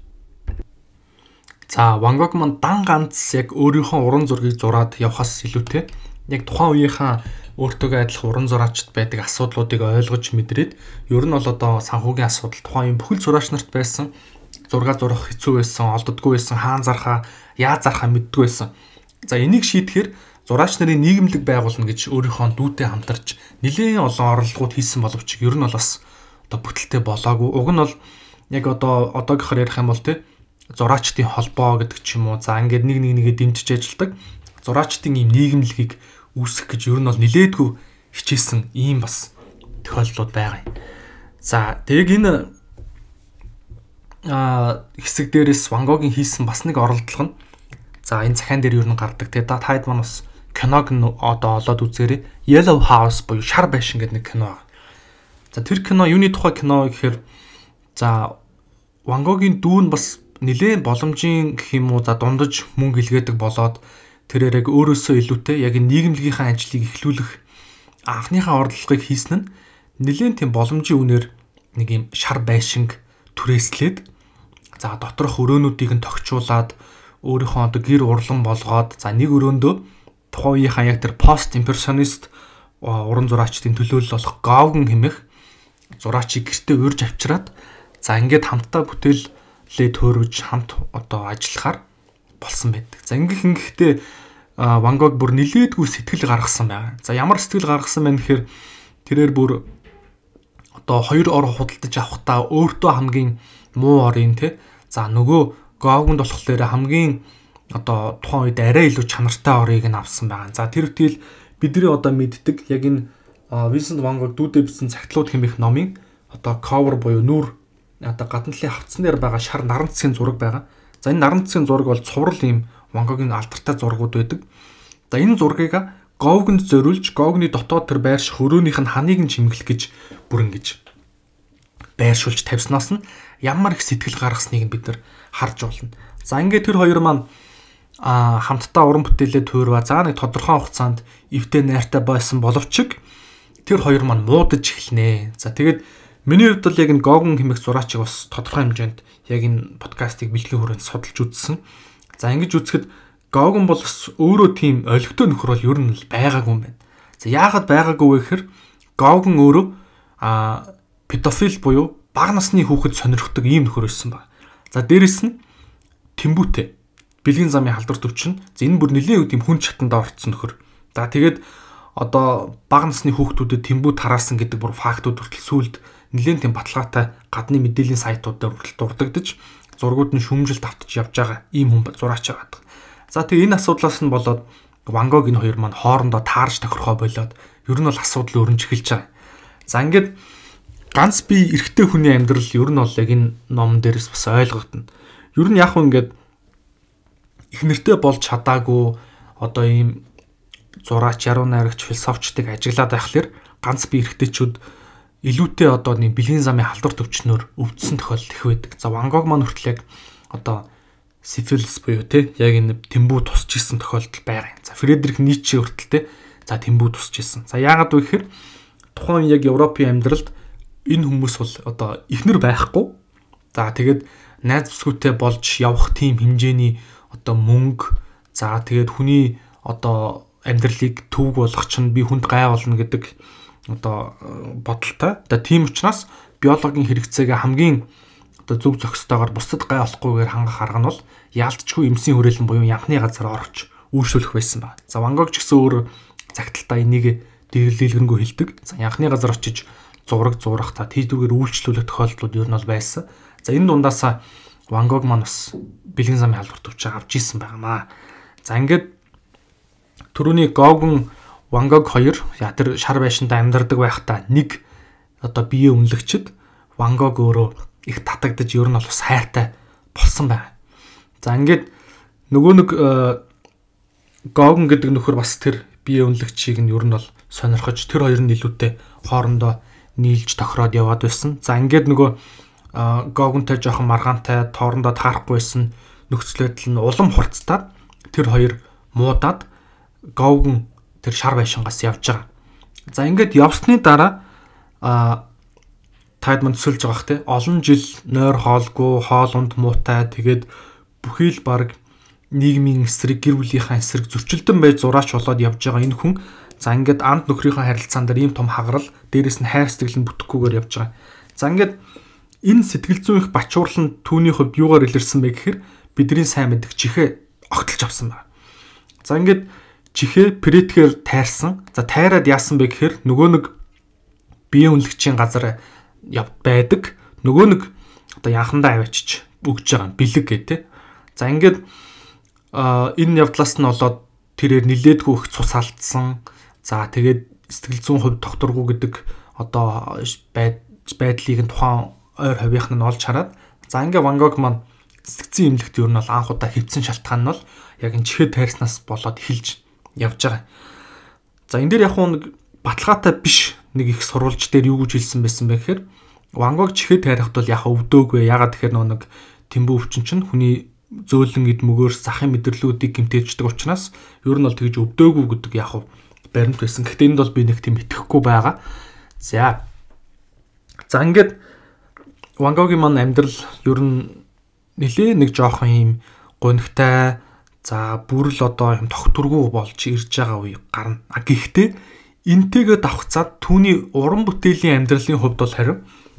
A: За Ван Гог маань дан ганц яг өөрийнхөө уран зургийг зураад явхаас илүүтэй яг тухайн үеийнхаа өөртөөгөө адилах уран зураачд байдаг асуудлуудыг ойлгож мэдрээд ер нь бол одоо санхүүгийн асуудал тухайн юм бүхэл зураач нарт байсан зураг зурах хэцүү байсан, олддгүй байсан, хаан зархаа, яа зархаа мэддгүй байсан. За энийг шийдэхээр зураач нарын нийгэмлэг байгуулна гэж өөрийнхөө дүүтэй хамтарч нэлээд олон оролдлогууд хийсэн боловч ер нь бол бас одоо бүтэлтэй болоогүй. Уг нь бол яг одоо одоогийнхоор ярих юм бол тийм зураачдын холбоо гэдэг ч юм уу. За ингээд нэг нэг нэгэ дэмжиж ажилладаг зураачдын ийм нийгэмлэгийг үүсэх гэж ер нь бол нилээдгүй хичээсэн ийм бас тохиолдлууд байгаа юм. За тэгээг энэ а хэсэг дээрээс Ван Гогийн хийсэн бас нэг оролдлого нь за энэ захаан дээр ер нь гардаг. Тэгээ та таад маань бас киног одоо олоод үзээрэй. Yellow House буюу шар байшин гэдэг нэг кино. За тэр кино юуны тухай кино гэхээр за Ван Гогийн дүүн бас нэлээд боломжийн гэх юм уу за дундаж мөнгө илгээдэг болоод тэрээр яг өөрөөсөө илүүтэй яг нийгэмлэгийнхаа анчлыг эхлүүлэх анхныхаа ордлогыг хийсэн нь нэлээд тийм боломжийн үнээр нэг юм шар байшинг түрээслээд за доторх өрөөнүүдийг нь тогтчуулаад өөрийнхөө одоо гэр урлан болгоод за нэг өрөөндөө тухайн үеийнхаа яг тэр пост имперсонист уран зураачдын төлөөлөл болох Гоугн хэмэх зураачийг гэртээ урьж авчираад за ингээд хамтдаа бүтээлээ төрвж хамт одоо ажиллахаар болсон байдаг. За ингэх ингэхдээ Ван Гог бүр нилээдгүй сэтгэл гаргасан байгаа. За ямар сэтгэл гаргасан байна гэхээр тэрээр бүр одоо хоёр ор худалдаж авахтаа өөртөө хамгийн муу орын те. За нөгөө Гогонд болохоор хамгийн одоо тухайн үед арай илүү чанартай орыг нь авсан байгаа. За тэр үтэл бидний одоо мэддэг яг энэ Винсент Ван Гог дүүдээ бичсэн цагтлууд хэмээх номын одоо cover буюу нүүр одоо гадна талын хавцсан дээр байгаа шар наран цэцгийн зураг байгаа. За энэ Наранцгийн зураг бол цуврал юм Монгогийн алдартай зургууд байдаг. За энэ зургийг Говгонд зориулж Гогны дотоод тэр байрш хөрөөнийх нь ханийг нь чимэглэх гэж бүрэн гэж байршуулж тавьснаас нь ямар их сэтгэл гаргасныг бид нар харж болно. За ингээд тэр хоёр маань а хамтдаа уран бүтээлээ туурва. За нэг тодорхой хугацаанд эвдээ найртай байсан боловч тэр хоёр маань муудаж эхэлнэ. За тэгээд Миний хувьд бол яг энэ Гогон хэмэх зураачийг бас тодорхой хэмжээнд яг энэ подкастыг бэлгийн хүрээнд судалж үзсэн. За ингэж үзэхэд Гогон бол бас өөрөө тийм олигтой нөхөр бол ер нь байгаагүй юм байна. За яагаад байгаагүй вэ гэхээр Гогон өөрөө а педофил буюу бага насны хүүхэд сонирхдаг ийм нөхөр байсан баг. За дээрэс нь тэмбүүтэй бэлгийн замын халдвар төвчин. За энэ бүр нэлийн үе тийм хүн чатанд орцсон нөхөр. За тэгээд одоо бага насны хүүхдүүдэд тэмбүү тараасан гэдэг бүр фактууд хүртэл сүлд нэлээд тийм баталгаатай гадны мэдээллийн сайтууд дээр хүртэл дурддагдж зургууд нь шүмжил давтж явж байгаа ийм хүн зураач байдаг. За тэгээ энэ асуудлаас нь болоод Ван Гог энэ хоёр маань хоорондоо таарж тохирхоо болоод ер нь бол асуудал өрнж эхэлж байгаа. За ингээд ганц би эрэгтэй хүний амьдрал ер нь бол яг энэ номон дээрээс бас ойлгогдно. Ер нь яг хүн ингээд их нэртэй болж чадаагүй одоо ийм зураач, яруу найрагч, философчдыг ажиглаад байхлаэр ганц би эрэгтэйчүүд илүүтэй одоо нэг бэлгийн замын халдвар төвчнөр өвдсөн тохиолдол их байдаг. За Ван Гог маань хүртэл яг одоо сифилис буюу те яг энэ тэмбүү тусч ирсэн тохиолдол байгаа юм. За Фредрих Ницше хүртэл те за тэмбүү тусч ирсэн. За яагаад вэ гэхээр тухайн яг Европын амьдралд энэ хүмүүс бол одоо ихнэр байхгүй. За тэгээд найз бүсгүүтэй болж явах тийм хэмжээний одоо мөнгө за тэгээд хүний одоо амьдралыг төвөг болгох чинь би хүнд гай болно гэдэг одоо э, бодолтой. Одоо тийм учраас биологийн хэрэгцээгээ хамгийн одоо зөв зохистойгоор бусдад гай олохгүйгээр хангах арга нь бол яалтчгүй эмсийн хүрээлэн буюу янхны газар орж үйлшүүлэх байсан ба. За Ван Гог ч гэсэн өөр цагталтаа энийг дэглэлгэнгүй хилдэг. За янхны газар очиж зураг зурах та тийдүүгээр үйлчлүүлэх тохиолдлууд ер нь бол байсан. За энэ дундаасаа Ван Гог маань бас бэлгэн замын халдвар төвчөө авч исэн байнамаа. За ингээд төрөний Гогун Ван Гог 2 ядер шар байшинда амьдардаг байхдаа нэг одоо бие үнэлэгчд Ван Гог өөрөө их татагдж ер нь бол бас хайртай болсон байна. За ингээд нөгөө нэг э, Гогн гэдэг нөхөр бас тэр бие үнэлэгчийг нь ер нь бол сонирхож тэр хоёр нь илүүтэй хоорондоо нийлж тохироод яваад байсан. За ингээд нөгөө э, Гогнтой жоохон маргаантай тоорондоо таарахгүйсэн нөхцөл байдал нь улам хурцтаад тэр хоёр муудаад Гогн тэр шар байшингаас явж байгаа. За ингээд явсны дараа а таад манд төсөлж байгаах те олон жил нойр хоолгүй хоол унд муутай тэгээд бүхий л баг нийгмийн эсрэг гэр бүлийнхаа эсрэг зөрчилдөн байж зураач болоод явж байгаа энэ хүн за ингээд амт нөхрийнхөө харилцаан дээр ийм том хагарал дээрэс нь хайр сэтгэл нь бүтэхгүйгээр явж байгаа. За ингээд энэ сэтгэл зүйн их бачуурлал нь түүний хувьд юугаар илэрсэн бэ гэхээр бидний сайн мэддэг чихээ огтлж авсан байна. За ингээд чихээ претгээр тайрсан. За тайраад яасан бэ гэхээр нөгөө нэг биеийн үнэлэгчийн газар байдаг. Нөгөө нэг одоо яхандаа авчиж өгж байгаа бэлэг гэдэг. За ингээд энэ явдлаас нь болоод тэрээр нилээдгүй их цус алдсан. За тэгээд сэтгэл зүйн хувь докторгүй гэдэг одоо байдлыг нь тухайн ойр хавийнх нь олж хараад за ингээ Ван Гог маань сэтгцэн имлэгт ер нь бол анх удаа хэвцэн шалтгаан нь бол яг энэ чихэд тайрснаас болоод эхэлж явж байгаа. За энэ дээр яг нэг баталгаатай биш нэг их сурвалж дээр юу гэж хэлсэн байсан бэ гэхээр Ван Гог чихэд тарихт бол яха өвдөөгөө ягаад тэгэхээр нөө нэг тэмбүү өвчин чинь хүний зөөлөн эд мөгөөс захын мэдрэлүүдийг гэмтээждэг учраас ер нь бол тэгж өвдөөгүү гэдэг яха баримт байсан. Гэхдээ энд бол би нэг тийм итгэхгүй байгаа. За. За ингээд Ван Гогийн маань амьдрал ер нь нэлээ нэг жоохон юм гонхтай За бүр л одоо юм тогтургүй болж ирж байгаа үе гарна. А гэхдээ энтэйгээ давхцаад түүний уран бүтээлийн амьдралын хувьд бол харин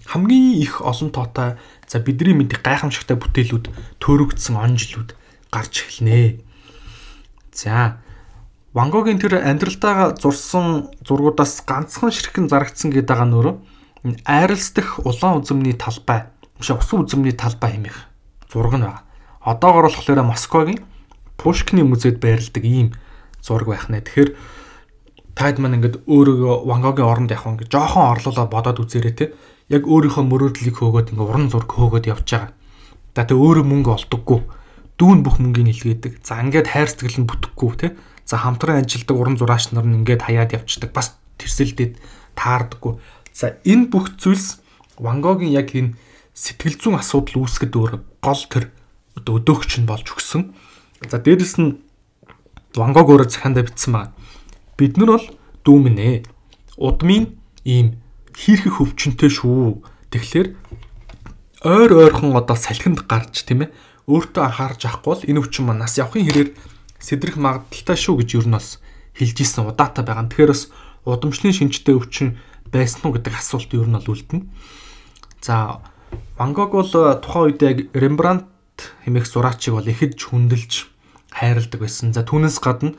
A: хамгийн их олон тоотой за бидний мэдих гайхамшигтай бүтээлүүд төрөгдсөн онжилүүд гарч эхэлнэ. За Ван Гогийн тэр амьдралтайгаа зурсан зургуудаас ганцхан ширхэн зарагдсан гэдэг байгаа нөрөө айралс дэх улаан үзмний талбай биш усан үзмний талбай хэмээх зураг нь байна. Одоогор болохоор Москвагийн Пушкины музейд байрладаг ийм зураг байх нэ. Тэгэхээр таад маань ингээд өөрийгөө Ван Гогийн оронд яг ингээд жоохон орлуулаад бодоод үзээрэй те. Яг өөрийнхөө мөрөөдлийг хөөгөөд ингээд уран зураг хөөгөөд явж байгаа. За тэ өөрөө мөнгө олдоггүй. Дүүн бүх мөнгөийг илгээдэг. За ингээд хайр сэтгэл нь бүтэхгүй те. За хамтран ажилдаг уран зураач нар нь ингээд хаяад явчихдаг. Бас тэрсэлдэд таардаггүй. За энэ бүх зүйлс Ван Гогийн яг энэ сэтгэл зүйн асуудал үүсгэд өөр гол тэр өдөөгч нь болж өгсөн. За дээрэс нь Ван Гог өөрөө захиандаа бичсэн байна. Бид нар бол дүүмнэ. Удмын ийм хийрхэх хөвчөнтэй шүү. Тэгэхээр ойр ойрхон одоо салхинд гарч тийм ээ өөртөө анхаарч авахгүй бол энэ өвчин маань нас явахын хэрээр сэдрэх магадaltaй шүү гэж ер нь бас хэлж исэн удаатай байгаа. Тэгэхээр бас удамшлын шинжтэй өвчин байсан уу гэдэг асуулт ер нь бол үлдэнэ. За Ван Гог бол тухайн үед яг Рембрандт хэмээх зураачийг бол ихэд хүндэлж хайрладаг байсан. За түүнээс гадна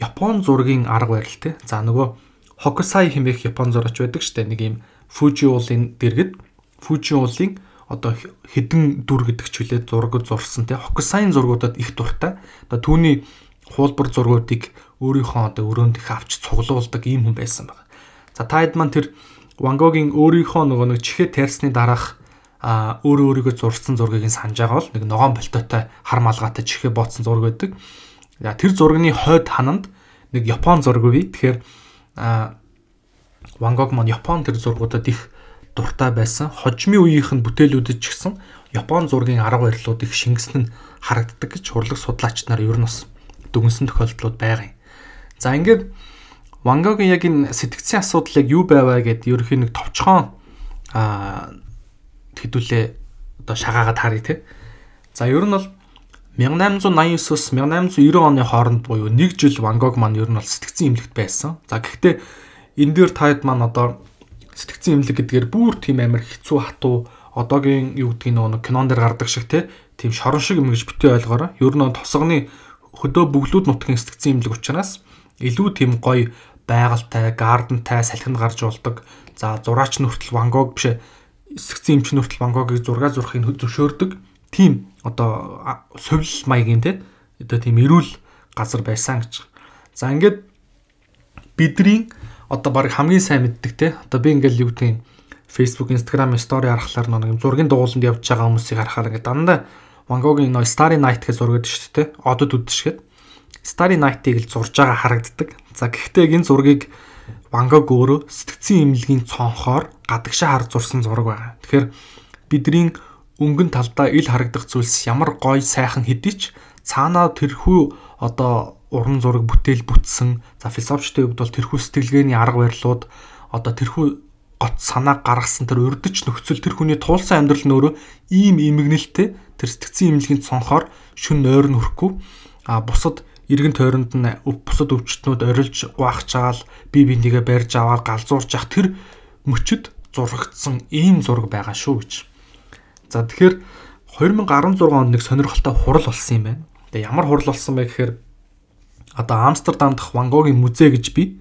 A: Япон зургийн арга барил те. За нөгөө Hokusai хэмээх Япон зураач байдаг штэ. Нэг юм Fuji уулын дэргэд Fuji уулын одоо хідэн дүр гэдэг ч хүлээ зураг зурсан те. Hokusai зургуудад их дуртай. Одоо түүний хуулбар зургуудыг өөрийнхөө одоо өрөөнд их авч цуглуулдаг ийм хүн байсан байна. За та хэд маань тэр Ван Гогийн өөрийнхөө нөгөө нэг чихээ тайрсны дараах а өөрөө өөрийгөө зурсан зургийг санаж байгаа бол нэг ногоон болтойтой хар малгайтай чихээ ботсон зураг байдаг. За тэр зургийн хойд хананд нэг Япон зураг бий. Тэгэхээр а Ван Гог маань Япон тэр зургуудад их дуртай байсан. Хожимын үеийнх нь бүтээлүүдэд ч гэсэн Япон зургийн арга барилууд их шингэсэн нь харагддаг гэж хурлаг судлаач нар ер нь бас дүгнсэн тохиолдлууд байгаа юм. За ингээд Ван Гогийн яг энэ сэтгцийн асуудал яг юу байваа гэдээ ерөнхийн нэг товчхон а хэдүүлээ одоо шагаагаад харъя те. За ер нь бол 1889-с 1890 оны хооронд буюу 1 жил Ван Гог маань ер нь бол сэтгцэн имлэгт байсан. За гэхдээ энэ дээр таад маань одоо сэтгцэн имлэг гэдгээр бүр тийм амар хэцүү хатуу одоогийн юу гэдгийг нөгөө кинон дээр гардаг шиг те тийм шорон шиг юм гэж битээ ойлгоорой. Ер нь тосгоны хөдөө бүглүүд нутгийн сэтгцэн имлэг учраас илүү тийм гоё байгальтай, гардентай салхинд гарч болдог. За зураач нөртөл Ван Гог биш сэгцэн эмчнүүд хүртэл Ван Гогийг зураг зурхыг зөвшөөрдөг. Тийм одоо сувил маягийн те одоо тийм эрүүл газар байсан гэж. За ингээд бидний одоо баг хамгийн сайн мэддэг те одоо би ингээд юу гэдэг Facebook, Instagram story харахаар нэг зургийн дугууланд явж байгаа хүмүүсийг харахаар ингээд дандаа Ван Гогийн нөө Starry Night гэж зураг гэдэг шүү дээ те. Одод үдшгээд Starry Night-ийг л зурж байгаа харагддаг. За гэхдээ энэ зургийг Вангог өөрөө сэтгцэн имлэгийн цонхоор гадагшаа хар зурсан зураг байгаа. Тэгэхээр бидний өнгөн талдаа ил харагдах зүйлс ямар гоё сайхан хэдий ч цаанаа тэрхүү одоо уран зураг бүтээл бүтсэн за философчдын хувьд бол тэрхүү сэтгэлгээний арга барилууд одоо тэрхүү гот санаа гаргасан тэр урдч нөхцөл тэр хүний туулсан амьдрал нь өөрөө ийм имгнэлтэй тэр сэтгцэн имлэгийн цонхоор шүн нойр нь хүрхгүй а бусад Иргэн тойронд нь бусад өвчтнүүд орилж гуах чаал бие биендээ барьж аваад галзуурч ах тэр мөчөд зурагдсан ийм зураг байгаа шүү гэж. За тэгэхээр 2016 онд нэг сонирхолтой хурал болсон юм байна. Тэгээ ямар хурал болсон бэ гэхээр одоо Амстердам дахь Ван Гогийн музей гэж бий.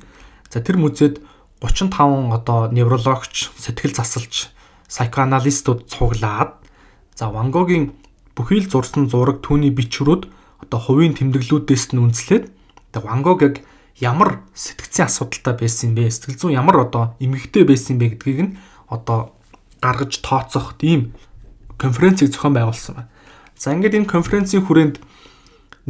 A: За тэр музейд 35 одоо неврологч, сэтгэл засалч, психоаналистууд цуглаад за Ван Гогийн бүхий л зурсан зураг түүний бичвэрүүд одоо хувийн тэмдэглэлүүдээс нь үндэслээд одоо Ван Гог яг ямар сэтгцийн асуудалтай байсан бэ? Сэтгэл зүйн ямар одоо эмгэгтэй байсан бэ гэдгийг нь одоо гаргаж тооцох тийм конференцийг зохион байгуулсан байна. За ингээд энэ конференцийн хүрээнд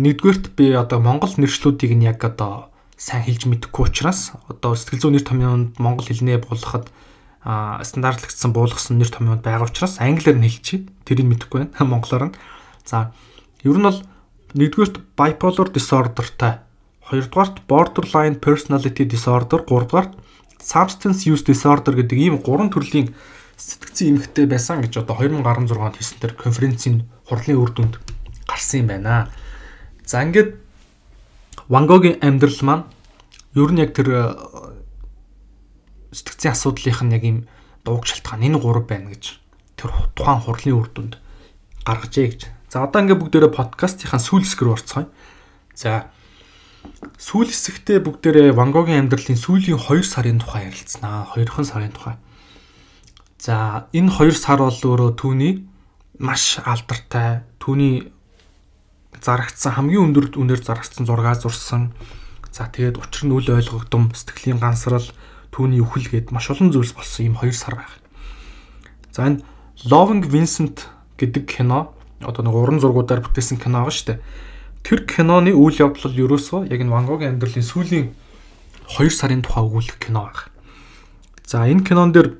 A: нэгдүгээрт би одоо Монгол нэршлүүдийг нь яг одоо сайн хэлж мэдэхгүй учраас одоо сэтгэл зүйн нэр томьёонд монгол хэлнээ буулгахад стандартлагдсан буулгасан нэр томьёонд байгаа учраас англиар нь хэлчихье. Тэрийг мэдэхгүй байна. <laughs> Монголоор нь. За ер нь бол Нэгдүгээрт bipolar disorderтай, хоёрдугаарт borderline personality disorder, гуравдугаарт substance use disorder гэдэг ийм гурван төрлийн сэтгцэн эмхтэй байсан гэж одоо 2016 онд хийсэн тэр конференцийн хурлын үр дүнд гарсан юм байна. За ингээд Ван Гогийн амьдрал маань ер нь яг тэр э, сэтгцийн асуудлынх нь яг ийм дууг шалтгаан энэ гурав байна гэж тэр тухайн хурлын үр дүнд гаргажээ гэж За одоо ингээ бүгдээрээ подкастынхаа сүүл хэсэг рүү орцгоё. За сүүл хэсэгтээ бүгдээрээ Ван Гогийн амьдралын сүүлийн 2 сарын тухай ярилцсанаа. 2хан сарын тухай. За энэ 2 сар бол өөрөө түүний маш алдартай, түүний зарагдсан хамгийн өндөр үнээр зарагдсан зургаа зурсан. За тэгээд учир нь үл ойлгогдом, сэтгэлийн гансрал, түүний үхэл гээд маш олон зүйлс болсон ийм 2 сар байна. За энэ Loving Vincent гэдэг кино одоо нэг уран зургуудаар бүтээсэн кино байгаа шүү дээ. Тэр киноны үйл явдал ерөөсөө яг энэ Ван Гогийн амьдралын сүүлийн 2 сарын тухай өгүүлэх кино байгаа. За энэ кинон дээр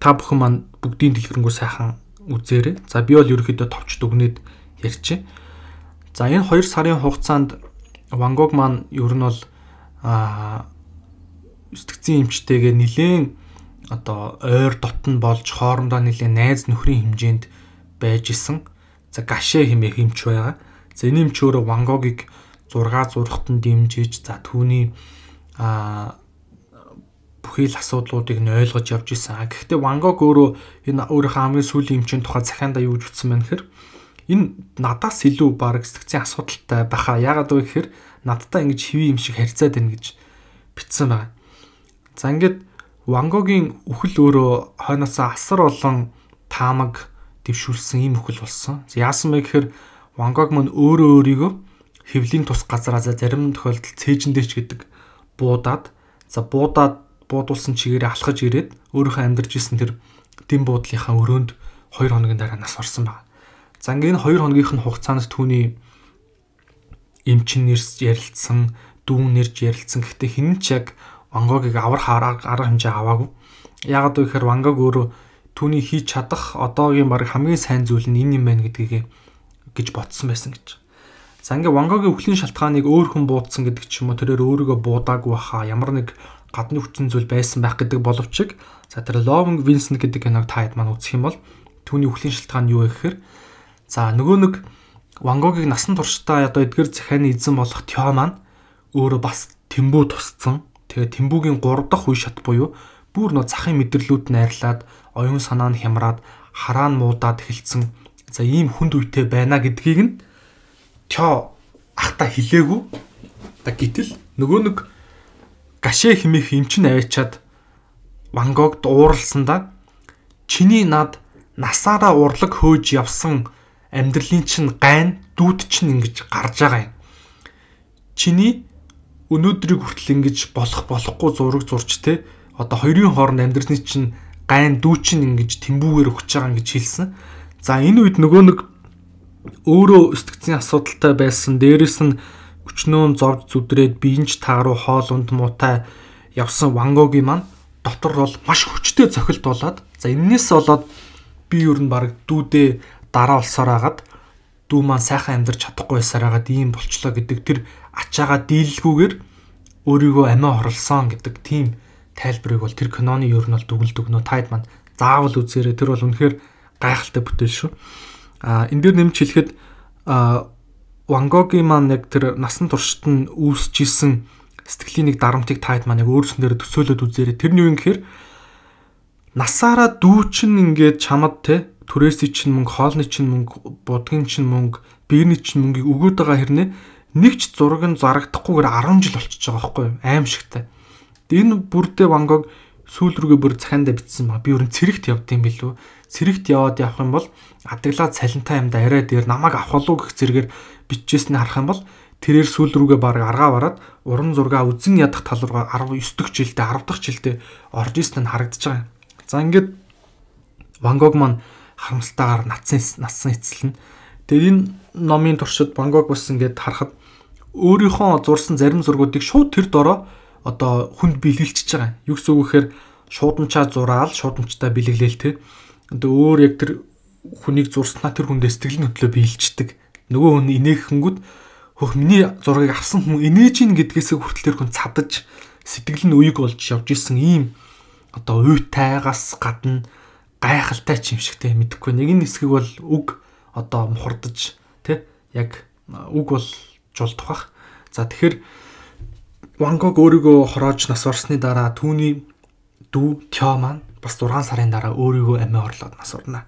A: та бүхэн маань бүгдийн дэлгэрэнгүй сайхан үзээрэй. За би бол ерөөхдөө товч дүгнээд ярьчих. За энэ 2 сарын хугацаанд Ван Гог маань ер нь бол аа сэтгцэн эмчтэйгээ нэлээд одоо ойр дотн болж хоорондоо нэлээд найз нөхрийн хэмжээнд байж исэн. За гашэ хэмээх эмч байгаа. За энэ эмч өөрөө Ван Гогийг зурга зурхад нь дэмжиж за түүний а бүхий л асуудлуудыг нь ойлгож явж исэн. Гэхдээ Ван Гог өөрөө энэ өөрийнхөө хамгийн сүүлийн эмчийн тухай захианда юу гэж утсан байна гэхээр энэ надаас илүү баг сэтгцийн асуудалтай байхаа. Яагаад вэ гэхээр надтай ингэж хэвийн юм шиг харьцаад байна гэж бичсэн байна. За ингээд Ван Гогийн үхэл өөрөө хойноосоо асар олон таамаг дэвшүүлсэн ийм өхөл болсон. Яасан бэ гэхээр Ван Гог мөн өөрөө өөрийгөө хэвлийн тус газараа за зарим тохиолдолд цээжиндээч гэдэг буудаад за буудаад буудуулсан чигээрээ алхаж ирээд өөрийнхөө амьдарч исэн тэр дэм буудлынхаа өрөөнд 2 хоногийн дараа нас орсон байна. За ингээд 2 хоногийнх нь хугацаанд түүний эмчин нэрс ярилцсан, дүүн нэрж ярилцсан. Гэхдээ хинэн ч яг Ван Гогийг аврах арга хэмжээ аваагүй. Яагаад вэ гэхээр Ван Гог өөрөө түүний хийж чадах одоогийн баг хамгийн сайн зүйл нь энэ юм байна гэдгийг э, гэж бодсон байсан гэж. За ингээ Вангогийн өхлийн шалтгааныг өөр хүн буудсан гэдэг ч юм уу тэрээр өөрийгөө буудаагүй баха ямар нэг гадны хүчин зүйл байсан байх гэдэг боловч за тэр Loving Vincent гэдэг киног таад маань үзэх юм бол түүний өхлийн шалтгаан юу вэ гэхээр за нөгөө нэг Вангогийг насан туршдаа одоо эдгээр захааны эзэн болох Тё маань өөрөө бас тэмбүү тусцсан. Тэгээ тэмбүүгийн 3 дахь үе шат буюу бүр нөө захын мэдрэлүүд найрлаад оюун санаа нь хямраад хараа нь муудаад эхэлсэн. За ийм хүнд үйтэй байна гэдгийг нь тё ахта хилээгүү. Тэг гítэл нөгөө нэг гашээ химих эм чин аваачаад Ван Гог дууралсандаа чиний над насаараа урлаг хөөж явсан амьдралын чинь гайн дүүд чинь ингэж гарч байгаа юм. Чиний өнөөдрийг хүртэл ингэж болох болохгүй зураг зурч те одоо хоёрын хооронд амьдрны чинь гайн дүүчин ингэж тэмбүүгээр өгч байгаа гэж хэлсэн. За энэ үед нөгөө нэг өөрөө өсдөгцийн асуудалтай байсан. Дээрээс нь өчнөө зовж зүдрээд биенч тааруу хоолунд муутай явсан Вангогийн маань дотор бол маш хүчтэй цохилт болоод за энээс болоод би юу н баг дүүдээ дараа олсоор агаад дүү маань сайхан амьдарч чадахгүй байсаар агаад ийм болчлоо гэдэг тэр ачаага дийлэлгүйгээр өөрийгөө амиа хорлсон гэдэг тийм тайлбарыг бол тэр киноны ер нь бол дүгнэлт өгнө. Тайд маань заавал үзээрэй. Тэр бол үнэхээр гайхалтай бүтээл шүү. А энэ дээр нэмж хэлэхэд Ван Гогийн маань яг тэр насан туршид нь үүсчихсэн сэтгэлийн нэг дарамтыг таад маань яг өөрсөн дээр төсөөлөд үзээрэй. Тэр нь юу юм гэхээр насаараа дүүчин ингээд чамд те түрээсийн чинь мөнгө, хоолны чинь мөнгө, будгийн чинь мөнгө, биений чинь мөнгийг өгөөд байгаа хэрнээ нэг ч зураг нь зарагдахгүйгээр 10 жил болчихж байгаа байхгүй юу? Аимшигтай. Энэ бүрдээ Ван Гог сүүл рүүгээ бүр цахианда битсэн ба. Би өөр нь цэрэгт явд юм билүү. Цэрэгт яваад явах юм бол адаглаа цалинтай юмда арай дээр намайг авах болов гэх зэргээр бичижсэн нь харах юм бол тэрээр сүүл рүүгээ баг аргаа бараад уран зурга үзэн ядах тал руу 19 дэх жилдээ 10 дахь жилдээ орж ирсэн нь харагдаж байгаа юм. За ингээд Ван Гог маань харамсалтайгаар натсан натсан эцэлнэ. Тэгээд энэ номын туршид Ван Гог бас ингээд харахад өөрийнхөө зурсан зарим зургуудыг шууд тэр дороо одоо хүнд бэлгэлчихэж байгаа. Юу гэсэн үг гэхээр шууданчаа зураал, шууданчтай бэлгэлээл тэ. Одоо өөр яг тэр хүнийг зурснаа тэр хүнд сэтгэл хөдлөө биелчдэг. Нөгөө хүн инээхэнгүүт хөх миний зургийг авсан хүн инээж ийн гэдгээсээ хүртэл тэр хүн цадаж сэтгэл нь үеиг болж явж исэн ийм одоо уйтайгаас гадна гайхалтай ч юм шигтэй мэдхгүй нэг нь хэсгийг бол үг одоо мухардж тэ яг үг бол жулдах бах. За тэгэхээр Ван Гог өөрийгөө хороож нас орсны дараа түүний дүү Тё маань бас 6 сарын дараа өөрийгөө амиа орлоод нас орно.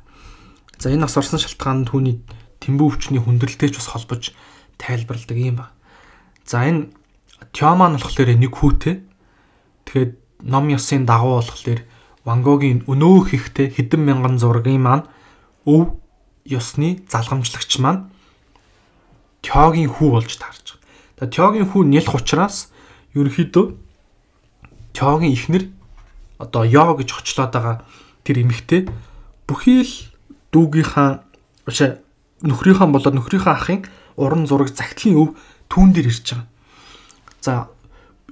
A: За энэ нас орсон шалтгаан нь түүний тэмбүү өвчний хүндрэлтэйч бас холбож тайлбарладаг юм ба. За энэ Тё маань болохоор нэг хүүтэй. Тэгэхэд ном ёсын дагуу болохоор Ван Гогийн өнөө ихтэй хэдэн мянган зургийн маань өв ёсны залгамжлагч маань Тёгийн хүү болж таарч байгаа. Тэгээ Тёгийн хүү нэлх учраас ерөөхдөө Чогийн ихнэр одоо Ёо гэж хочлоод байгаа тэр эмэгтэй бүхий л дүүгийнхаа ууша нөхрийнхаа болоод нөхрийнхаа ахын уран зураг загтлын өв түүн дээр ирж байгаа. За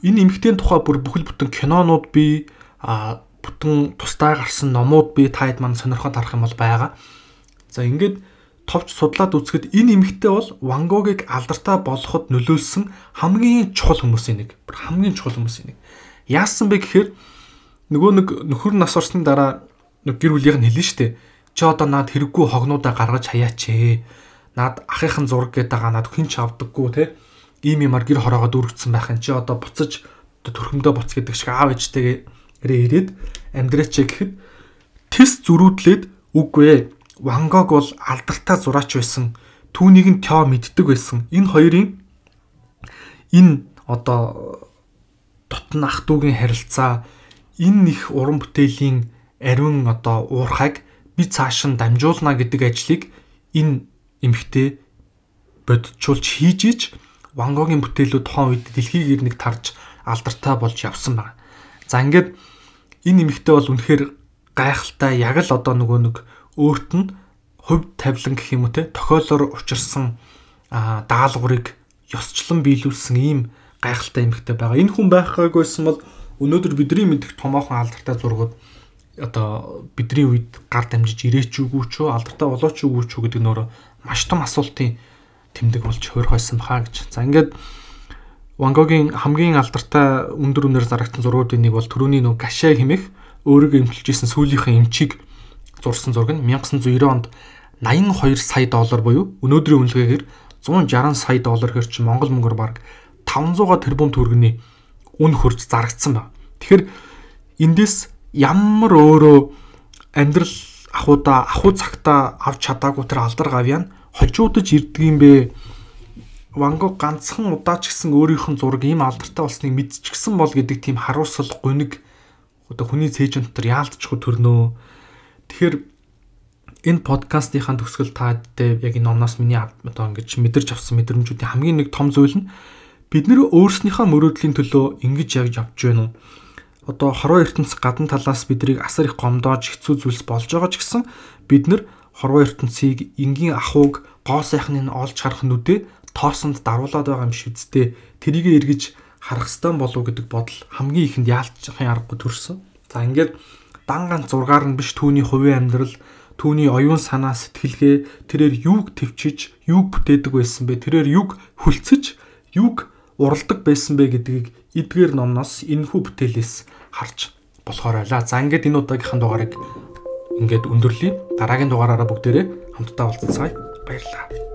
A: энэ эмэгтэйн тухай бүр бүхэл бүтэн кинонууд би а бүтэн тусдаа гарсан номууд би таид манд сонирхоод харах юм бол байгаа. За ингээд товч судлаад үзэхэд энэ эмэгтэй бол Ван Гогийг алдартай болгоход нөлөөлсөн хамгийн чухал хүмүүсийн нэг. Хамгийн чухал хүмүүсийн нэг. Яасан бэ гэхээр нөгөө нэг нөхөр нас орсны дараа нэг гэр бүлийнх нь хэлнэ штэ. Чи одоо наад хэрэггүй хогнуудаа гаргаж хаяач ээ. Наад ахыхын зураг гээд байгаа наад хэн ч авдаггүй те. Ийм юмар гэр хороогоо дүүргэсэн байх юм чи одоо буцаж төрхөмдөө буц гэдэг шиг аав ээжтэйгээ ирээд амьдраач гэхэд тест зөрүүдлээд үгүй ээ Ван Гог бол алдартай зураач байсан. Түүнийг нь Тё мэддэг байсан. Энэ хоёрын энэ одоо дотн ах дүүгийн харилцаа энэ их уран бүтээлийн ариун одоо уурхайг би цааш нь дамжуулна гэдэг ажлыг энэ эмэгтэй бодитчулж хийж иж Ван Гогийн бүтээлүүд тоон үед дэлхийг ирнэг тарж алдартай болж явсан байна. За ингээд энэ нэмэгтэй бол үнэхээр гайхалтай яг л одоо нөгөө нэг өөрт нь хувь тавилан гэх юм уу те тохиолоор учирсан даалгаврыг ёсчлон биелүүлсэн ийм гайхалтай эмэгтэй байгаа. Энэ хүн байхгүйсэн бол өнөөдөр бидний мэдих томоохон алдартай зургууд одоо бидний үед гар дамжиж ирээч үгүй ч алдартай болооч үгүй ч гэдэг нөр маш том асуултын тэмдэг болж хойр хойсон баха гэж. За ингээд Ван Гогийн хамгийн алдартай өндөр үнээр зарагдсан зургуудын нэг бол төрөний нүг гашаа хэмэх өөрийгөө эмчилжсэн сүүлийнхээ эмчийг зурсан зураг нь 1990 онд 82 сая доллар буюу өнөөдрийн үнэлгээгээр 160 сая доллар гэрч Монгол мөнгөөр бараг 500 тэрбум төгрөгийн үн хөрж зарагдсан байна. Тэгэхээр эндээс ямар өөрөө амьдрал ахуудаа ахуй цагтаа авч чадаагүй тэр алдар гавья нь хожуудж ирдэг юм бэ? Ван Гог ганцхан удаа ч гэсэн өөрийнх нь зураг ийм алдартай болсныг мэдчихсэн бол гэдэг тийм харуусал гониг одоо хүний цэежинт төр яалтчгүй төрнөө Тэгэхээр энэ подкастынхаа төгсгөл та дээр яг энэ номноос миний одоо ингэж мэдэрч авсан мэдрэмжүүдийн хамгийн нэг том зүйл нь бид нэр өөрснийхөө мөрөөдлийн төлөө ингэж явж явж байна уу? Одоо хорвоо ертөнцийн гадна талаас бидрийг асар их гомдоож хэцүү зүйлс болж байгаа ч гэсэн бид нэр хорвоо ертөнцийг энгийн ахуйг гоо сайхныг олж харах нүдэ тоосонд даруулад байгаа юм шивдтэй тэрийг эргэж харах стан болов гэдэг бодол хамгийн ихэнд яалтчихын аргагүй төрсэн. За ингээд дан ганц зургаар нь биш түүний хувийн амьдрал түүний оюун санаа сэтгэлгээ тэрээр юуг төвчиж юуг бүтээдэг байсан бэ тэрээр юг хүлцэж юг уралдаг байсан бэ гэдгийг эдгээр номноос энэхүү бүтээлээс харж болохоор байла. За ингээд энэ удаагийнхаа дугаарыг ингээд өндөрлөе. Дараагийн дугаараараа бүгдээрээ хамтдаа уулзцай. Баярлалаа.